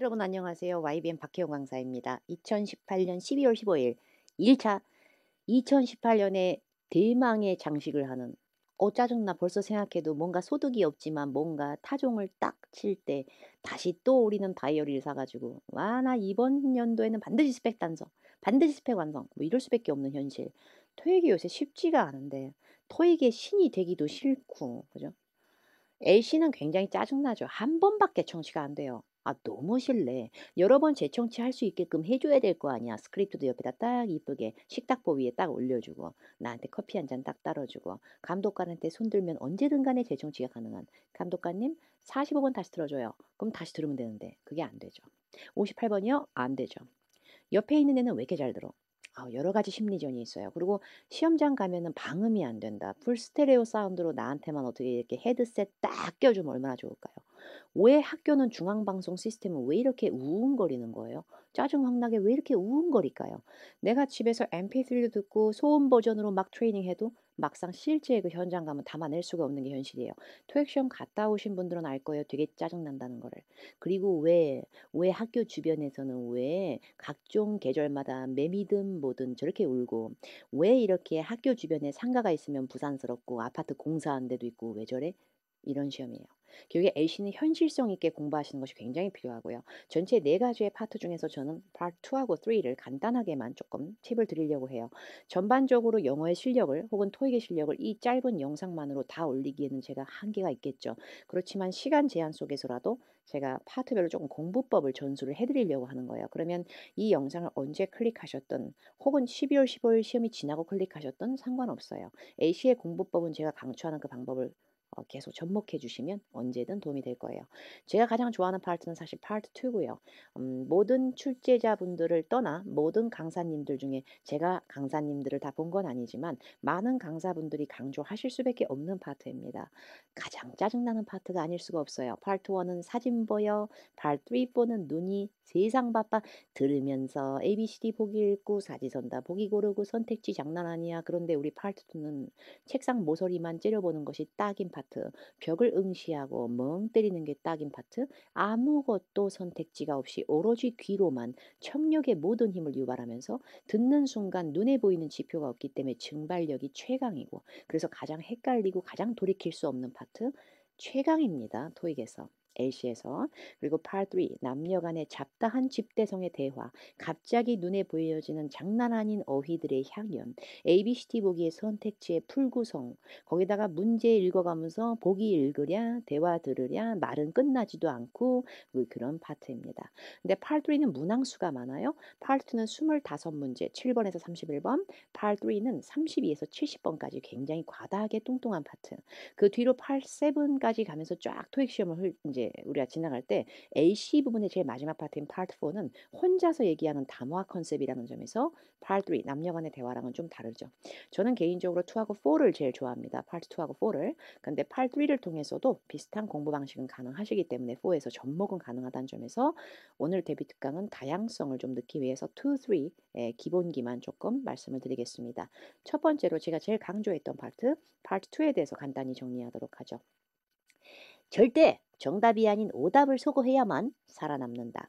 여러분 안녕하세요. YBN 박혜영 강사입니다. 2018년 12월 15일 1차 2018년에 대망의 장식을 하는 어 짜증나 벌써 생각해도 뭔가 소득이 없지만 뭔가 타종을 딱 칠 때 다시 또 우리는 다이어리를 사가지고 와 나 이번 연도에는 반드시 스펙 단성 반드시 스펙 완성 뭐 이럴 수밖에 없는 현실 토익이 요새 쉽지가 않은데 토익의 신이 되기도 싫고 그죠? LC는 굉장히 짜증나죠. 한 번밖에 청취가 안 돼요. 아 너무 실례. 여러 번 재청취할 수 있게끔 해줘야 될 거 아니야. 스크립트도 옆에다 딱 이쁘게 식탁보 위에 딱 올려주고 나한테 커피 한 잔 딱 따라주고 감독관한테 손들면 언제든 간에 재청취가 가능한 감독관님 45번 다시 들어줘요. 그럼 다시 들으면 되는데 그게 안 되죠. 58번이요? 안 되죠. 옆에 있는 애는 왜 이렇게 잘 들어? 아, 여러 가지 심리전이 있어요. 그리고 시험장 가면은 방음이 안 된다. 풀 스테레오 사운드로 나한테만 어떻게 이렇게 헤드셋 딱 껴주면 얼마나 좋을까요? 왜 학교는 중앙방송 시스템은 왜 이렇게 우웅거리는 거예요? 짜증 확 나게 왜 이렇게 우웅거릴까요? 내가 집에서 mp3로 듣고 소음 버전으로 막 트레이닝해도 막상 실제 그 현장 가면 담아낼 수가 없는 게 현실이에요. 토익 시험 갔다 오신 분들은 알 거예요. 되게 짜증 난다는 거를. 그리고 왜, 왜 학교 주변에서는 왜 각종 계절마다 매미든 뭐든 저렇게 울고 왜 이렇게 학교 주변에 상가가 있으면 부산스럽고 아파트 공사한 데도 있고 왜 저래? 이런 시험이에요. 교육에 A씨는 현실성 있게 공부하시는 것이 굉장히 필요하고요. 전체 네 가지의 파트 중에서 저는 파트 2하고 3를 간단하게만 조금 팁을 드리려고 해요. 전반적으로 영어의 실력을 혹은 토익의 실력을 이 짧은 영상만으로 다 올리기에는 제가 한계가 있겠죠. 그렇지만 시간 제한 속에서라도 제가 파트별로 조금 공부법을 전수를 해드리려고 하는 거예요. 그러면 이 영상을 언제 클릭하셨든 혹은 12월 15일 시험이 지나고 클릭하셨든 상관없어요. A씨의 공부법은 제가 강추하는 그 방법을 어, 계속 접목해 주시면 언제든 도움이 될 거예요. 제가 가장 좋아하는 파트는 사실 파트 2고요. 음, 모든 출제자분들을 떠나 모든 강사님들 중에 제가 강사님들을 다 본 건 아니지만 많은 강사분들이 강조하실 수밖에 없는 파트입니다. 가장 짜증나는 파트가 아닐 수가 없어요. 파트 1은 사진 보여, 파트 3, 4는 눈이 세상 바빠 들으면서 ABCD 보기 읽고 사지선 다 보기 고르고 선택지 장난 아니야. 그런데 우리 파트 2는 책상 모서리만 찌려보는 것이 딱인 파트 파트, 벽을 응시하고 멍 때리는 게 딱인 파트, 아무것도 선택지가 없이 오로지 귀로만 청력의 모든 힘을 유발하면서 듣는 순간 눈에 보이는 지표가 없기 때문에 증발력이 최강이고 그래서 가장 헷갈리고 가장 돌이킬 수 없는 파트 최강입니다. 토익에서. 8에서 그리고 Part 3 남녀 간의 잡다한 집대성의 대화 갑자기 눈에 보여지는 장난 아닌 어휘들의 향연 ABCT 보기의 선택지의 풀구성 거기다가 문제 읽어가면서 보기 읽으랴 대화 들으랴 말은 끝나지도 않고 뭐 그런 파트입니다. 근데 Part 3는 문항수가 많아요. Part 2는 25문제 7번에서 31번 Part 3는 32에서 70번까지 굉장히 과다하게 뚱뚱한 파트 그 뒤로 87까지 가면서 쫙 토익 시험을 이제 우리가 지나갈 때 AC 부분의 제일 마지막 파트인 Part 4는 혼자서 얘기하는 담화 컨셉이라는 점에서 Part 3 남녀 간의 대화랑은 좀 다르죠. 저는 개인적으로 2하고 4를 제일 좋아합니다. Part 2하고 4를. 근데 Part 3를 통해서도 비슷한 공부 방식은 가능하시기 때문에 4에서 접목은 가능하다는 점에서 오늘 데뷔 특강은 다양성을 좀 넣기 위해서 2, 3의 기본기만 조금 말씀을 드리겠습니다. 첫 번째로 제가 제일 강조했던 파트, Part 2에 대해서 간단히 정리하도록 하죠. 절대 정답이 아닌 오답을 소거해야만 살아남는다.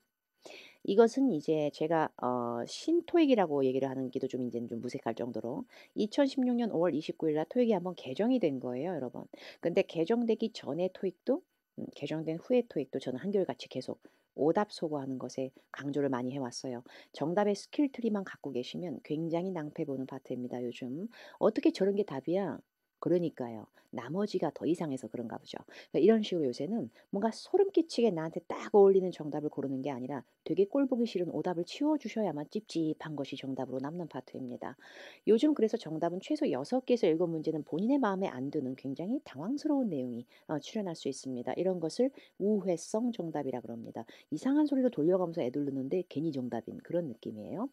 이것은 이제 제가 어, 신토익이라고 얘기를 하는 기도 좀 이제 좀 무색할 정도로 2016년 5월 29일 날 토익이 한번 개정이 된 거예요, 여러분. 근데 개정되기 전에 토익도 음, 개정된 후에 토익도 저는 한결같이 계속 오답 소거하는 것에 강조를 많이 해왔어요. 정답의 스킬 트리만 갖고 계시면 굉장히 낭패 보는 파트입니다. 요즘 어떻게 저런 게 답이야? 그러니까요. 나머지가 더 이상해서 그런가 보죠. 그러니까 이런 식으로 요새는 뭔가 소름 끼치게 나한테 딱 어울리는 정답을 고르는 게 아니라 되게 꼴보기 싫은 오답을 치워주셔야만 찝찝한 것이 정답으로 남는 파트입니다. 요즘 그래서 정답은 최소 6개에서 7문제는 본인의 마음에 안 드는 굉장히 당황스러운 내용이 어, 출연할 수 있습니다. 이런 것을 우회성 정답이라 그럽니다. 이상한 소리로 돌려가면서 애들르는데 괜히 정답인 그런 느낌이에요.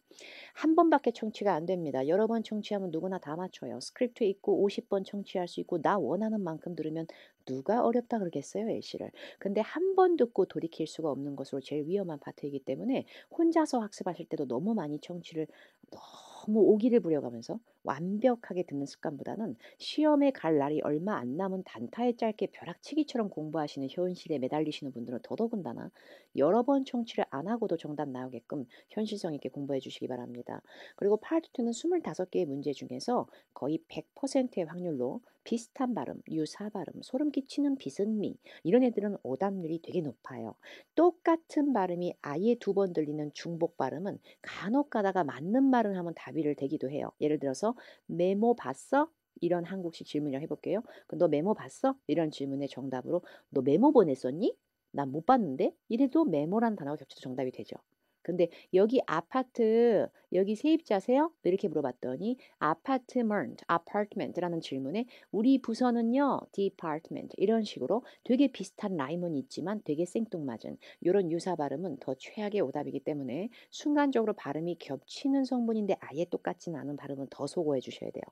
한 번밖에 청취가 안 됩니다. 여러 번 청취하면 누구나 다 맞춰요. 스크립트 있고 50번 청취 청취할 수 있고 나 원하는 만큼 들으면 누가 어렵다 그러겠어요 애시를. 근데 한 번 듣고 돌이킬 수가 없는 것으로 제일 위험한 파트이기 때문에 혼자서 학습하실 때도 너무 많이 청취를 너무 너무 오기를 부려가면서 완벽하게 듣는 습관보다는 시험에 갈 날이 얼마 안 남은 단타에 짧게 벼락치기처럼 공부하시는 현실에 매달리시는 분들은 더더군다나 여러 번 청취를 안 하고도 정답 나오게끔 현실성 있게 공부해 주시기 바랍니다. 그리고 파트2는 25개의 문제 중에서 거의 100%의 확률로 비슷한 발음, 유사 발음, 소름 끼치는 비은미 이런 애들은 오답률이 되게 높아요. 똑같은 발음이 아예 두 번 들리는 중복 발음은 간혹 가다가 맞는 말을 하면 답이를 되기도 해요. 예를 들어서 메모 봤어? 이런 한국식 질문을 해볼게요. 너 메모 봤어? 이런 질문의 정답으로 너 메모 보냈었니? 난 못 봤는데? 이래도 메모라는 단어가 겹쳐서 정답이 되죠. 근데 여기 아파트 여기 세입자세요? 이렇게 물어봤더니 apartment, apartment라는 질문에 우리 부서는요 department 이런 식으로 되게 비슷한 라임은 있지만 되게 생뚱맞은 이런 유사 발음은 더 최악의 오답이기 때문에 순간적으로 발음이 겹치는 성분인데 아예 똑같진 않은 발음은 더 소고해 주셔야 돼요.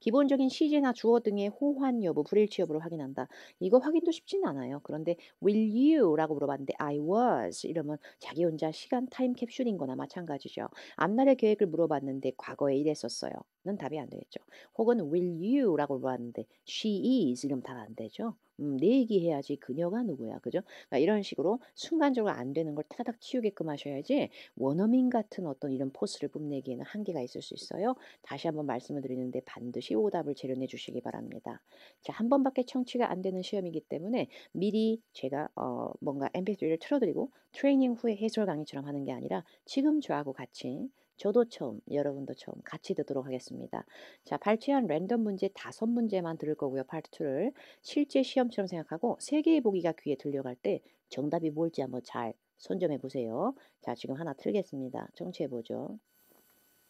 기본적인 시제나 주어 등의 호환 여부, 불일치 여부를 확인한다. 이거 확인도 쉽지는 않아요. 그런데 will you라고 물어봤는데 I was 이러면 자기 혼자 시간 타임 캡슐인 거나 마찬가지죠. 앞날의 계획을 물어봤는데 과거에 이랬었어요. 는 답이 안 되겠죠. 혹은 will you라고 물어봤는데 she is 이러면 답 안 되죠. 음, 내 얘기해야지 그녀가 누구야. 그죠? 그러니까 이런 식으로 순간적으로 안 되는 걸 타닥 치우게끔 하셔야지 원어민 같은 어떤 이런 포스를 뽐내기에는 한계가 있을 수 있어요. 다시 한번 말씀을 드리는데 반드시 오답을 재련해 주시기 바랍니다. 자, 한 번밖에 청취가 안 되는 시험이기 때문에 미리 제가 어, 뭔가 mp3를 틀어드리고 트레이닝 후에 해설 강의처럼 하는 게 아니라 지금 저하고 같이 저도 처음, 여러분도 처음 같이 듣도록 하겠습니다. 자, 발췌한 랜덤 문제 다섯 문제만 들을 거고요. 파트 2를 실제 시험처럼 생각하고 세 개의 보기가 귀에 들려갈 때 정답이 뭘지 한번 잘 선점해 보세요. 자, 지금 하나 틀겠습니다. 정치해 보죠.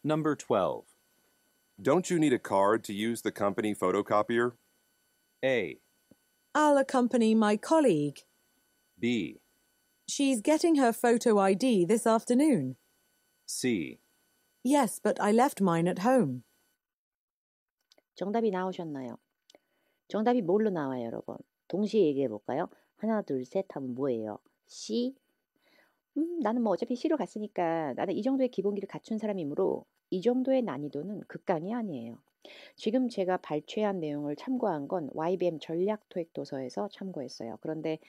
Number 12. Don't you need a card to use the company photocopier? A. I'll accompany my colleague. B. She's getting her photo ID this afternoon. C. Yes, but I left mine at home. 정답이 나오셨나요? 정답이 뭘로 나와요, 여러분? 동시에 얘기해 볼까요? 하나, 둘, 셋 하면 뭐예요? C. 음, 나는 뭐 어차피 C로 갔으니까 나는 이 정도의 기본기를 갖춘 사람이므로 이 정도의 난이도는 극강이 아니에요. 지금 제가 발췌한 내용을 참고한 건 YBM 전략 토익 도서에서 참고했어요. 그런데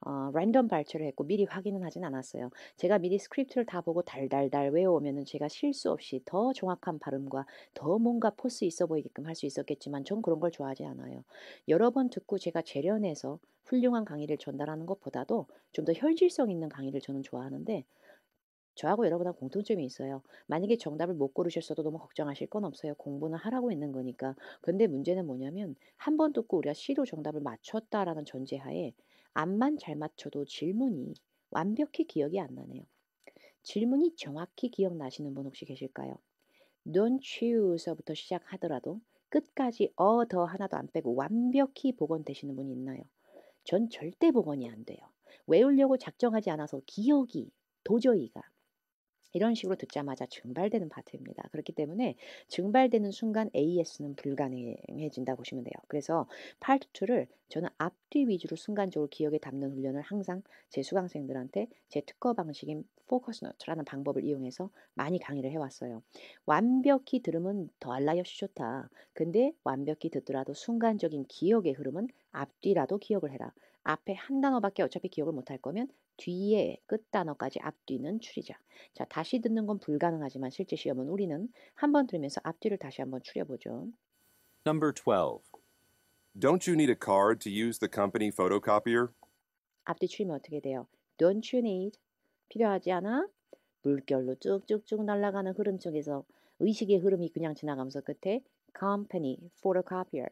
어, 랜덤 발췌를 했고 미리 확인은 하진 않았어요. 제가 미리 스크립트를 다 보고 달달달 외워오면은 제가 실수 없이 더 정확한 발음과 더 뭔가 포스 있어 보이게끔 할 수 있었겠지만 전 그런 걸 좋아하지 않아요. 여러 번 듣고 제가 재련해서 훌륭한 강의를 전달하는 것보다도 좀 더 현실성 있는 강의를 저는 좋아하는데 저하고 여러분하고 공통점이 있어요. 만약에 정답을 못 고르셨어도 너무 걱정하실 건 없어요. 공부는 하라고 있는 거니까. 근데 문제는 뭐냐면 한 번 듣고 우리가 시로 정답을 맞췄다라는 전제하에 암만잘 맞춰도 질문이 완벽히 기억이 안 나네요. 질문이 정확히 기억나시는 분 혹시 계실까요? Don't you서부터 시작하더라도 끝까지 어, 더 하나도 안 빼고 완벽히 복원되시는 분이 있나요? 전 절대 복원이 안 돼요. 외우려고 작정하지 않아서 기억이 도저히가 이런 식으로 듣자마자 증발되는 파트입니다. 그렇기 때문에 증발되는 순간 AS는 불가능해진다 고 보시면 돼요. 그래서 파트 2를 저는 앞뒤 위주로 순간적으로 기억에 담는 훈련을 항상 제 수강생들한테 제 특허 방식인 포커스 노트라는 방법을 이용해서 많이 강의를 해왔어요. 완벽히 들으면 더할 나위 없이 좋다. 근데 완벽히 듣더라도 순간적인 기억의 흐름은 앞뒤라도 기억을 해라. 앞에 한 단어밖에 어차피 기억을 못할 거면 뒤에 끝단어까지 앞뒤는 추리자. 자, 다시 듣는 건 불가능하지만 실제 시험은 우리는 한 번 들으면서 앞뒤를 다시 한 번 추려보죠. Number 12. Don't you need a card to use the company photocopier? 앞뒤 추리면 어떻게 돼요? Don't you need 필요하지 않아? 물결로 쭉쭉쭉 날아가는 흐름 속에서 의식의 흐름이 그냥 지나가면서 끝에 company photocopier,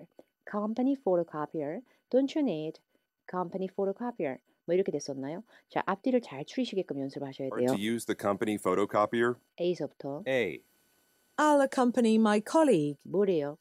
company photocopier, don't you need company photocopier 뭐 이렇게 됐었나요? 자, 앞뒤를 잘 추리시게끔 연습하셔야 을 or 돼요. to use the company photocopier. A서부터 A. I'll accompany my colleague. 뭐래요?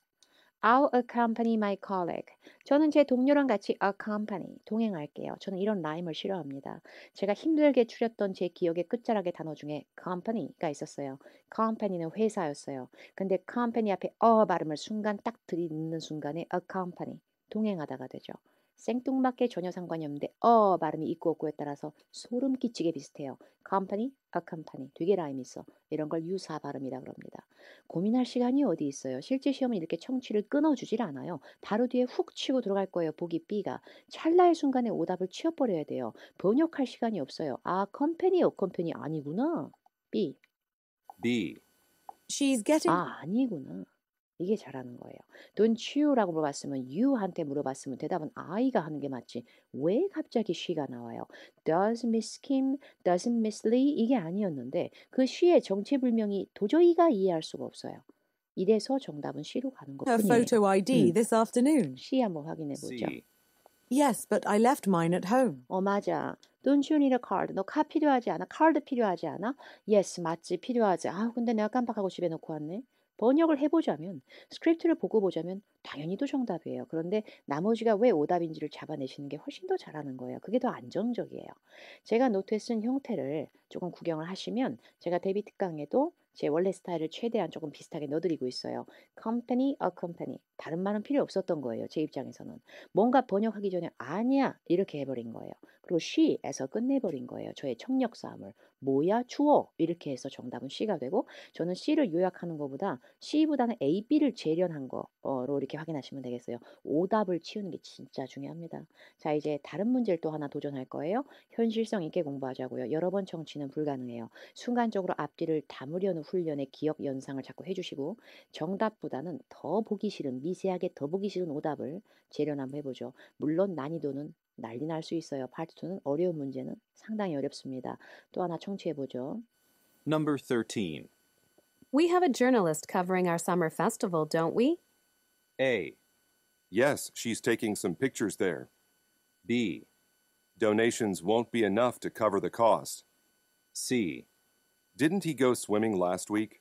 I'll accompany my colleague. 저는 제 동료랑 같이 accompany, 동행할게요. 저는 이런 라임을 싫어합니다. 제가 힘들게 추렸던 제 기억의 끝자락의 단어 중에 company가 있었어요. company는 회사였어요. 근데 company 앞에 어 발음을 순간 딱 들이는 순간에 accompany, 동행하다가 되죠. 생뚱맞게 전혀 상관이 없는데 어 발음이 있고 없고에 따라서 소름 끼치게 비슷해요. company, a company 되게 라임이 있어. 이런 걸 유사 발음이라 그럽니다. 고민할 시간이 어디 있어요. 실제 시험은 이렇게 청취를 끊어주질 않아요. 바로 뒤에 훅 치고 들어갈 거예요. 보기 B가. 찰나의 순간에 오답을 치워버려야 돼요. 번역할 시간이 없어요. 아, company, a 컴퍼니, 어컴퍼니 아니구나. B. B. She's getting... 아, 아니구나. 이게 잘하는 거예요. Don't you라고 물어봤으면 you한테 물어봤으면 대답은 I가 하는 게 맞지. 왜 갑자기 she가 나와요? Does Miss Kim, d o e s Miss Lee 이게 아니었는데 그 she의 정체불명이 도저히가 이해할 수가 없어요. 이래서 정답은 she로 가는 거뿐요 Her photo ID 음. this afternoon. she 한번 확인해 보죠. Yes, but I left mine at home. 어 맞아. Don't you need a card? 너카 필요하지 않아? 카드 필요하지 않아? Yes, 맞지 필요하지. 아 근데 내가 깜빡하고 집에 놓고 왔네. 번역을 해보자면 스크립트를 보고 보자면 당연히도 정답이에요. 그런데 나머지가 왜 오답인지를 잡아내시는 게 훨씬 더 잘하는 거예요. 그게 더 안정적이에요. 제가 노트에 쓴 형태를 조금 구경을 하시면 제가 데뷔 특강에도 제 원래 스타일을 최대한 조금 비슷하게 넣어드리고 있어요. company, a company. 다른 말은 필요 없었던 거예요. 제 입장에서는. 뭔가 번역하기 전에 아니야 이렇게 해버린 거예요. 그리고 she에서 끝내버린 거예요. 저의 청력 싸움을. 뭐야 추워 이렇게 해서 정답은 she가 되고 저는 she를 요약하는 것보다 she보다는 a, b를 재련한 거로 이렇게 확인하시면 되겠어요. 오답을 치우는 게 진짜 중요합니다. 자 이제 다른 문제를 또 하나 도전할 거예요. 현실성 있게 공부하자고요. 여러 번 청취는 불가능해요. 순간적으로 앞뒤를 다무려는 훈련의 기억 연상을 자꾸 해주시고 정답보다는 더 보기 싫은 미세하게 더 보기 싫은 오답을 재련 한번 해보죠. 물론 난이도는 난리 날 수 있어요. 파트 2는 어려운 문제는 상당히 어렵습니다. 또 하나 청취해보죠. Number 13. We have a journalist covering our summer festival, don't we? A. Yes, she's taking some pictures there. B. Donations won't be enough to cover the cost. C. Didn't he go swimming last week?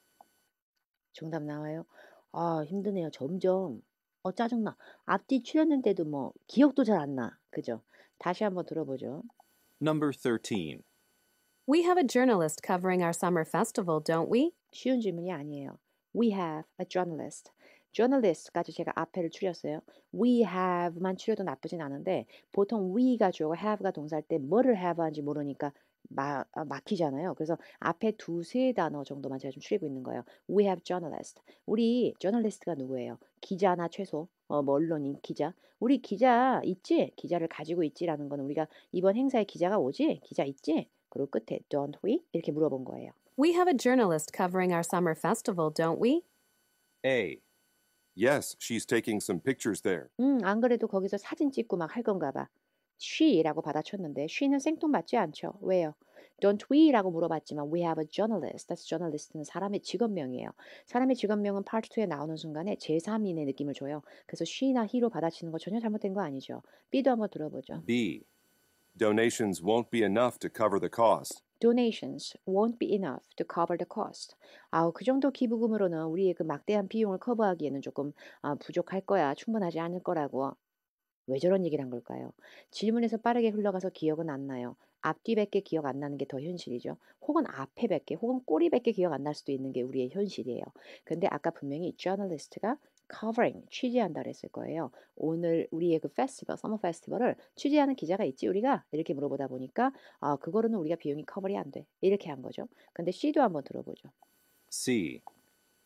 정답 나와요. 아, 힘드네요. 점점. 어, 짜증나. 앞뒤 추렸는데도 뭐, 기억도 잘 안 나. 그죠? 다시 한번 들어보죠. Number 13. We have a journalist covering our summer festival, don't we? 쉬운 질문이 아니에요. We have a journalist. journalist까지 제가 앞에를 추렸어요. We have만 추려도 나쁘진 않은데 보통 we가 주어고 have가 동사일 때 뭐를 have 하는지 모르니까 마, 아, 막히잖아요. 그래서 앞에 두세 단어 정도만 제가 좀추리고 있는 거예요. We have journalist. 우리 j o u r n a l i s t 가 누구예요? 기자나 최소 어, 뭐 언론인 기자. 우리 기자 있지? 기자를 가지고 있지라는 건 우리가 이번 행사에 기자가 오지? 기자 있지? 그리고 끝에 don't we 이렇게 물어본 거예요. We have a journalist covering our summer festival, don't we? A. Yes, she's taking some pictures there. 음, 안 그래도 거기서 사진 찍고 막 할 건가 봐. she라고 받아쳤는데 she는 생뚱맞지 않죠. 왜요? Don't we라고 물어봤지만 we have a journalist. That's journalist는 사람의 직업명이에요. 사람의 직업명은 part 2에 나오는 순간에 제3인의 느낌을 줘요. 그래서 she나 he로 받아치는 거 전혀 잘못된 거 아니죠. B도 한번 들어보죠. B. Donations won't be enough to cover the cost. Donations won't be enough to cover the cost. 아우 그 정도 기부금으로는 우리의 그 막대한 비용을 커버하기에는 조금 아, 부족할 거야, 충분하지 않을 거라고 왜 저런 얘기를 한 걸까요? 질문에서 빠르게 흘러가서 기억은 안 나요. 앞뒤 100개 기억 안 나는 게 더 현실이죠. 혹은 앞에 100개 혹은 꼬리 100개 기억 안 날 수도 있는 게 우리의 현실이에요. 근데 아까 분명히 저널리스트가 covering 취재한다 그랬을 거예요. 오늘 우리의 그 페스티벌, 서머 페스티벌을 취재하는 기자가 있지 우리가 이렇게 물어보다 보니까 아, 그거로는 우리가 비용이 커버리 안 돼. 이렇게 한 거죠. 근데 C도 한번 들어보죠. C.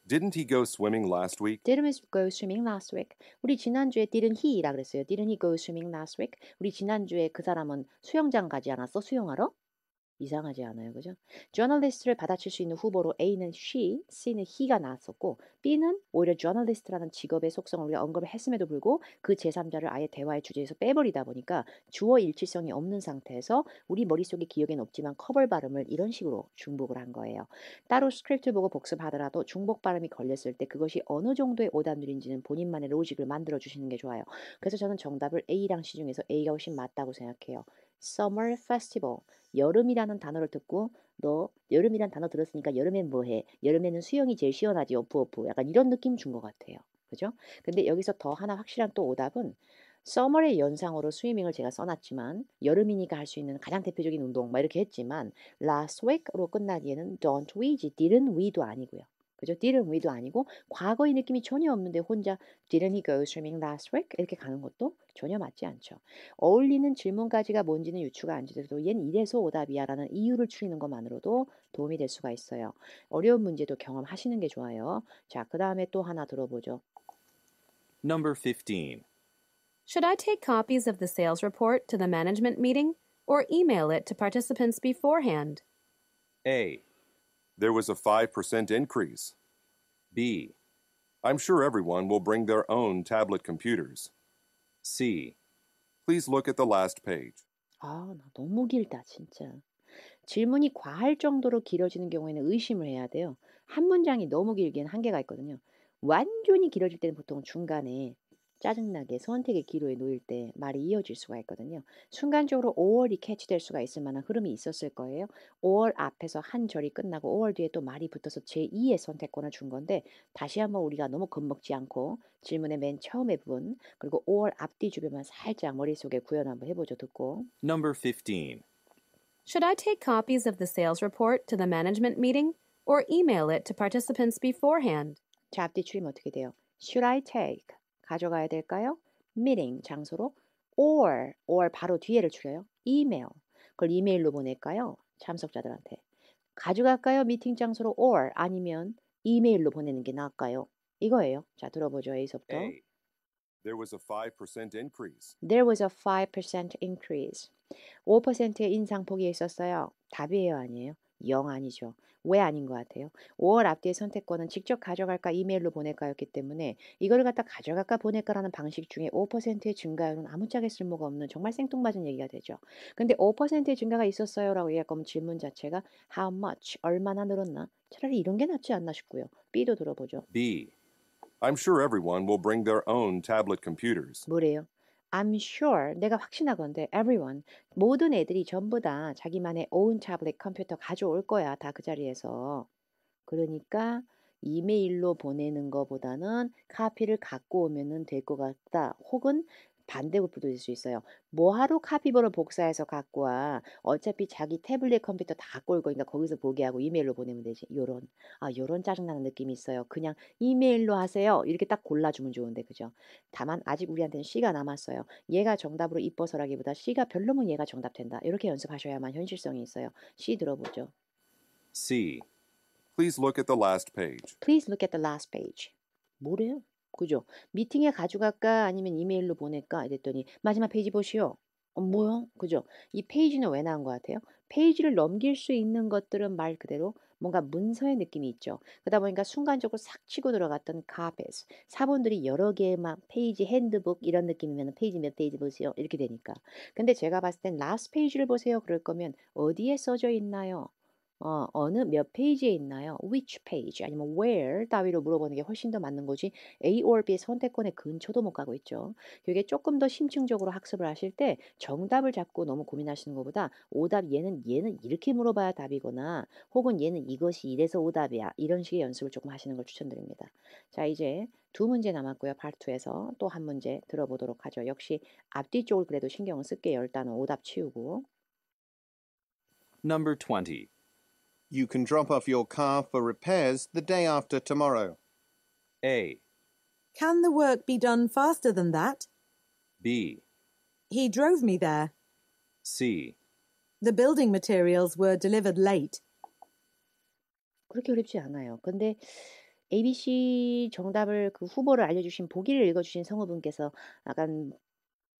Didn't he go swimming last week? Didn't he go swimming last week? 우리 지난주에 didn't he라 그랬어요. Didn't he go swimming last week? 우리 지난주에 그 사람은 수영장 가지 않았어? 수영하러? 이상하지 않아요. 그죠? j o u r n a l i s t 를 받아칠 수 있는 후보로 A는 she, C는 he가 나왔었고 B는 오히려 j o u r n a l i s t 라는 직업의 속성을 우리가 언급을 했음에도 불구하고 그 제3자를 아예 대화의 주제에서 빼버리다 보니까 주어 일치성이 없는 상태에서 우리 머릿속에 기억엔 없지만 커벌 발음을 이런 식으로 중복을 한 거예요. 따로 스크립트 보고 복습하더라도 중복 발음이 걸렸을 때 그것이 어느 정도의 오답률인지는 본인만의 로직을 만들어 주시는 게 좋아요. 그래서 저는 정답을 A랑 C 중에서 A가 훨씬 맞다고 생각해요. summer festival 여름이라는 단어를 듣고 너 여름이란 단어 들었으니까 여름엔 뭐해? 여름에는 수영이 제일 시원하지 오프 오프 약간 이런 느낌 준 것 같아요. 그죠? 근데 여기서 더 하나 확실한 또 오답은 서머의 연상으로 스위밍을 제가 써놨지만 여름이니까 할 수 있는 가장 대표적인 운동 막 이렇게 했지만 last week로 끝나기에는 don't we, didn't we도 아니고요. 그죠? didn't we도 아니고 과거의 느낌이 전혀 없는데 혼자 didn't he go swimming last week? 이렇게 가는 것도 전혀 맞지 않죠. 어울리는 질문까지가 뭔지는 유추가 안 되더라도 얜 이래서 오답이야라는 이유를 추리는 것만으로도 도움이 될 수가 있어요. 어려운 문제도 경험하시는 게 좋아요. 자, 그 다음에 또 하나 들어보죠. Number 15. Should I take copies of the sales report to the management meeting or email it to participants beforehand? A. there was a 5% increase. B. I'm sure everyone will bring their own tablet computers. C. Please look at the last page. 아, 나 너무 길다, 진짜. 질문이 과할 정도로 길어지는 경우에는 의심을 해야 돼요. 한 문장이 너무 길기엔 한계가 있거든요. 완전히 길어질 때는 보통 중간에 짜증나게 선택의 기로에 놓일 때 말이 이어질 수가 있거든요. 순간적으로 5월이 캐치될 수가 있을 만한 흐름이 있었을 거예요. 5월 앞에서 한 절이 끝나고 5월 뒤에 또 말이 붙어서 제2의 선택권을 준 건데 다시 한번 우리가 너무 겁먹지 않고 질문의 맨 처음의 부분 그리고 5월 앞뒤 주변만 살짝 머릿속에 구현 한번 해보죠 듣고 Number 15 Should I take copies of the sales report to the management meeting or email it to participants beforehand? 자, 앞뒤 추임 어떻게 돼요? Should I take 가져가야 될까요? meeting 장소로 or or 바로 뒤에를 줄여요. email 그걸 이메일로 보낼까요? 참석자들한테 가져갈까요? 미팅 장소로 or 아니면 이메일로 보내는 게 나을까요? 이거예요. 자 들어보죠. A서부터. There was a 5% increase. There was a 5% increase. 5%의 인상폭이 있었어요. 답이에요, 아니에요? 영 아니죠. 왜 아닌 것 같아요? 5월 앞뒤의 선택권은 직접 가져갈까 이메일로 보낼까였기 때문에 이걸 갖다 가져갈까 보낼까라는 방식 중에 5%의 증가율은 아무짝에 쓸모가 없는 정말 생뚱맞은 얘기가 되죠. 근데 5%의 증가가 있었어요 라고 얘기할 거면 질문 자체가 how much, 얼마나 늘었나? 차라리 이런 게 낫지 않나 싶고요. B도 들어보죠. B. I'm sure everyone will bring their own tablet computers. 뭐래요? I'm sure 내가 확신하건데 everyone 모든 애들이 전부 다 자기만의 own 타블렛 컴퓨터 가져올 거야 다 그 자리에서 그러니까 이메일로 보내는 거보다는 카피를 갖고 오면 될 것 같다 혹은 반대급부도 될 수 있어요. 뭐하러 카피버를 복사해서 갖고 와. 어차피 자기 태블릿 컴퓨터 다꼴고올 거니까 그러니까 거기서 보게 하고 이메일로 보내면 되지. 요런. 아, 요런 짜증나는 느낌이 있어요. 그냥 이메일로 하세요. 이렇게 딱 골라주면 좋은데, 그죠? 다만 아직 우리한테는 C가 남았어요. 얘가 정답으로 이뻐서라기보다 C가 별로면 얘가 정답된다. 이렇게 연습하셔야만 현실성이 있어요. C 들어보죠. C. Please look at the last page. Please look at the last page. 뭐래요? 그죠? 미팅에 가져갈까 아니면 이메일로 보낼까 이랬더니 마지막 페이지 보시오. 어, 뭐요? 그죠? 이 페이지는 왜 나온 것 같아요? 페이지를 넘길 수 있는 것들은 말 그대로 뭔가 문서의 느낌이 있죠. 그러다 보니까 순간적으로 싹 치고 들어갔던 카펫, 사본들이 여러 개의 막 페이지 핸드북 이런 느낌이면 페이지 몇 페이지 보세요. 이렇게 되니까. 근데 제가 봤을 땐 라스트 페이지를 보세요. 그럴 거면 어디에 써져 있나요? 어, 어느 몇 페이지에 있나요? which page 아니면 where 따위로 물어보는 게 훨씬 더 맞는 거지 A or B의 선택권에 근처도 못 가고 있죠. 그게 조금 더 심층적으로 학습을 하실 때 정답을 잡고 너무 고민하시는 것보다 오답 얘는 얘는 이렇게 물어봐야 답이거나 혹은 얘는 이것이 이래서 오답이야 이런 식의 연습을 조금 하시는 걸 추천드립니다. 자 이제 두 문제 남았고요. 파트에서 또 한 문제 들어보도록 하죠. 역시 앞뒤 쪽을 그래도 신경을 쓸게 열단은 오답 치우고 Number 20 You can drop off your car for repairs the day after tomorrow. A. Can the work be done faster than that? B. He drove me there. C. The building materials were delivered late. 그렇게 어렵지 않아요. 근데 ABC 정답을 그 후보를 알려주신 보기를 읽어주신 성우분께서 약간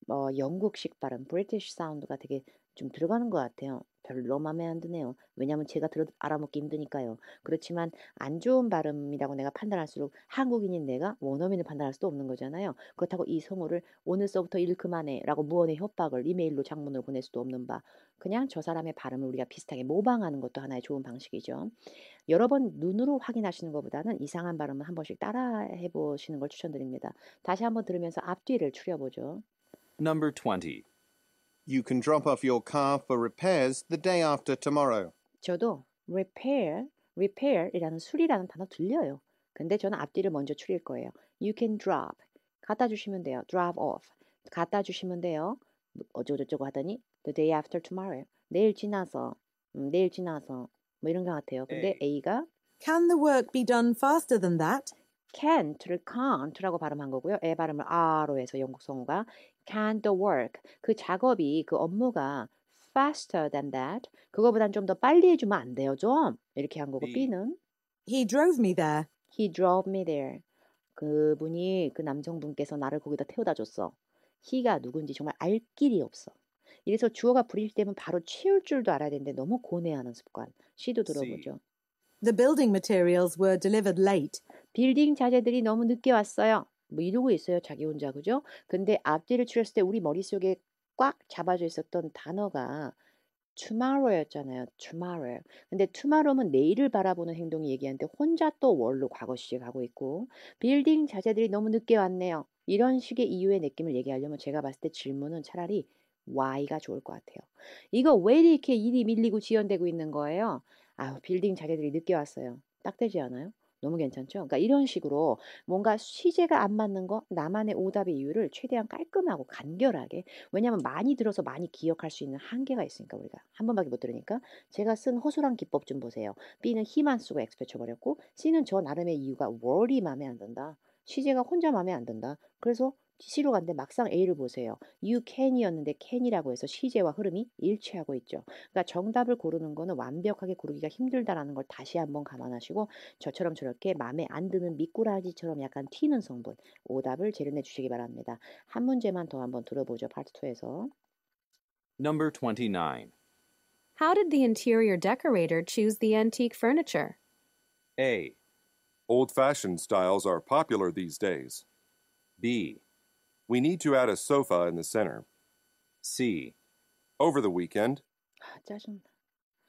약간 영국식 발음, British 사운드가 되게 좀 들어가는 것 같아요. 별로 마음에 안 드네요. 왜냐하면 제가 들어 알아먹기 힘드니까요. 그렇지만 안 좋은 발음이라고 내가 판단할수록 한국인인 내가 원어민을 판단할 수도 없는 거잖아요. 그렇다고 이 성우를 오늘서부터 일 그만해라고 무언의 협박을 이메일로 장문으로 보낼 수도 없는 바 그냥 저 사람의 발음을 우리가 비슷하게 모방하는 것도 하나의 좋은 방식이죠. 여러 번 눈으로 확인하시는 것보다는 이상한 발음을 한 번씩 따라해 보시는 걸 추천드립니다. 다시 한번 들으면서 앞뒤를 추려보죠. Number 20. You can drop off your car for repairs the day after tomorrow. 저도 repair, repair이라는 수리라는 단어 들려요. 근데 저는 앞뒤를 먼저 줄일 거예요. You can drop. 갖다 주시면 돼요. drop off. 갖다 주시면 돼요. 어쩌고저쩌고 하더니 the day after tomorrow. 내일 지나서. 음, 내일 지나서. 뭐 이런 것 같아요. 근데 A. 가 Can the work be done faster than that? can't를 can't라고 발음한 거고요. 에 발음을 r로 해서 영국 성우가 can the work 그 작업이 그 업무가 faster than that 그거보단 좀 더 빨리 해주면 안 돼요 좀 이렇게 한 거고 네. B. 는 He drove me there. He drove me there. 그분이 그 남성분께서 나를 거기다 태워다 줬어. he가 누군지 정말 알 길이 없어. 이래서 주어가 불일되면 바로 치울 줄도 알아야 되는데 너무 고뇌하는 습관. s 도 들어보죠. The building materials were delivered late. 빌딩 자재들이 너무 늦게 왔어요. 뭐 이러고 있어요. 자기 혼자 그죠? 근데 앞뒤를 줄였을 때 우리 머릿속에 꽉 잡아져 있었던 단어가 tomorrow였잖아요. tomorrow. 근데 tomorrow는 내일을 바라보는 행동이 얘기하는데 혼자 또 월로 과거시에 가고 있고 빌딩 자재들이 너무 늦게 왔네요. 이런 식의 이유의 느낌을 얘기하려면 제가 봤을 때 질문은 차라리 why가 좋을 것 같아요. 이거 왜 이렇게 일이 밀리고 지연되고 있는 거예요? 아, 빌딩 자재들이 늦게 왔어요. 딱 되지 않아요? 너무 괜찮죠? 그러니까 이런 식으로 뭔가 시제가 안 맞는 거 나만의 오답의 이유를 최대한 깔끔하고 간결하게 왜냐하면 많이 들어서 많이 기억할 수 있는 한계가 있으니까 우리가 한 번밖에 못 들으니까 제가 쓴 허술한 기법 좀 보세요. B는 희만 쓰고 X 펼쳐버렸고 C는 저 나름의 이유가 월이 마음에 안 든다. 시제가 혼자 마음에 안 든다. 그래서 C로 간데 막상 A를 보세요. You can이었는데 can이라고 해서 시제와 흐름이 일치하고 있죠. 그러니까 정답을 고르는 거는 완벽하게 고르기가 힘들다라는 걸 다시 한번 감안하시고 저처럼 저렇게 마음에 안 드는 미꾸라지처럼 약간 튀는 성분 오답을 재련해 주시기 바랍니다. 한 문제만 더 한번 들어보죠. 파트 2에서. Number 29. How did the interior decorator choose the antique furniture? A. Old-fashioned styles are popular these days. B. We need to add a sofa in the center. C. Over the weekend. 아, 짜증나.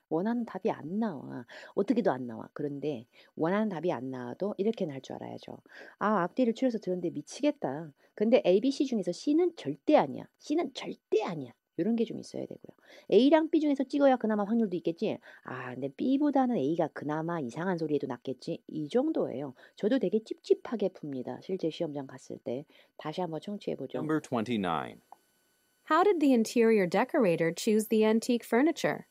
원하는 답이 안 나와. 어떻게도 안 나와. 그런데 원하는 답이 안 나와도 이렇게는 할 줄 알아야죠. 아, 앞뒤를 줄여서 들었는데 미치겠다. 근데 A, B, C 중에서 C는 절대 아니야. C는 절대 아니야. 이런 게 좀 있어야 되고요. A랑 B 중에서 찍어야 그나마 확률도 있겠지. 아, 근데 B보다는 A가 그나마 이상한 소리에도 낫겠지. 이 정도예요. 저도 되게 찝찝하게 풉니다. 실제 시험장 갔을 때 다시 한번 청취해 보죠. Number 29. How did the interior decorator choose the antique furniture?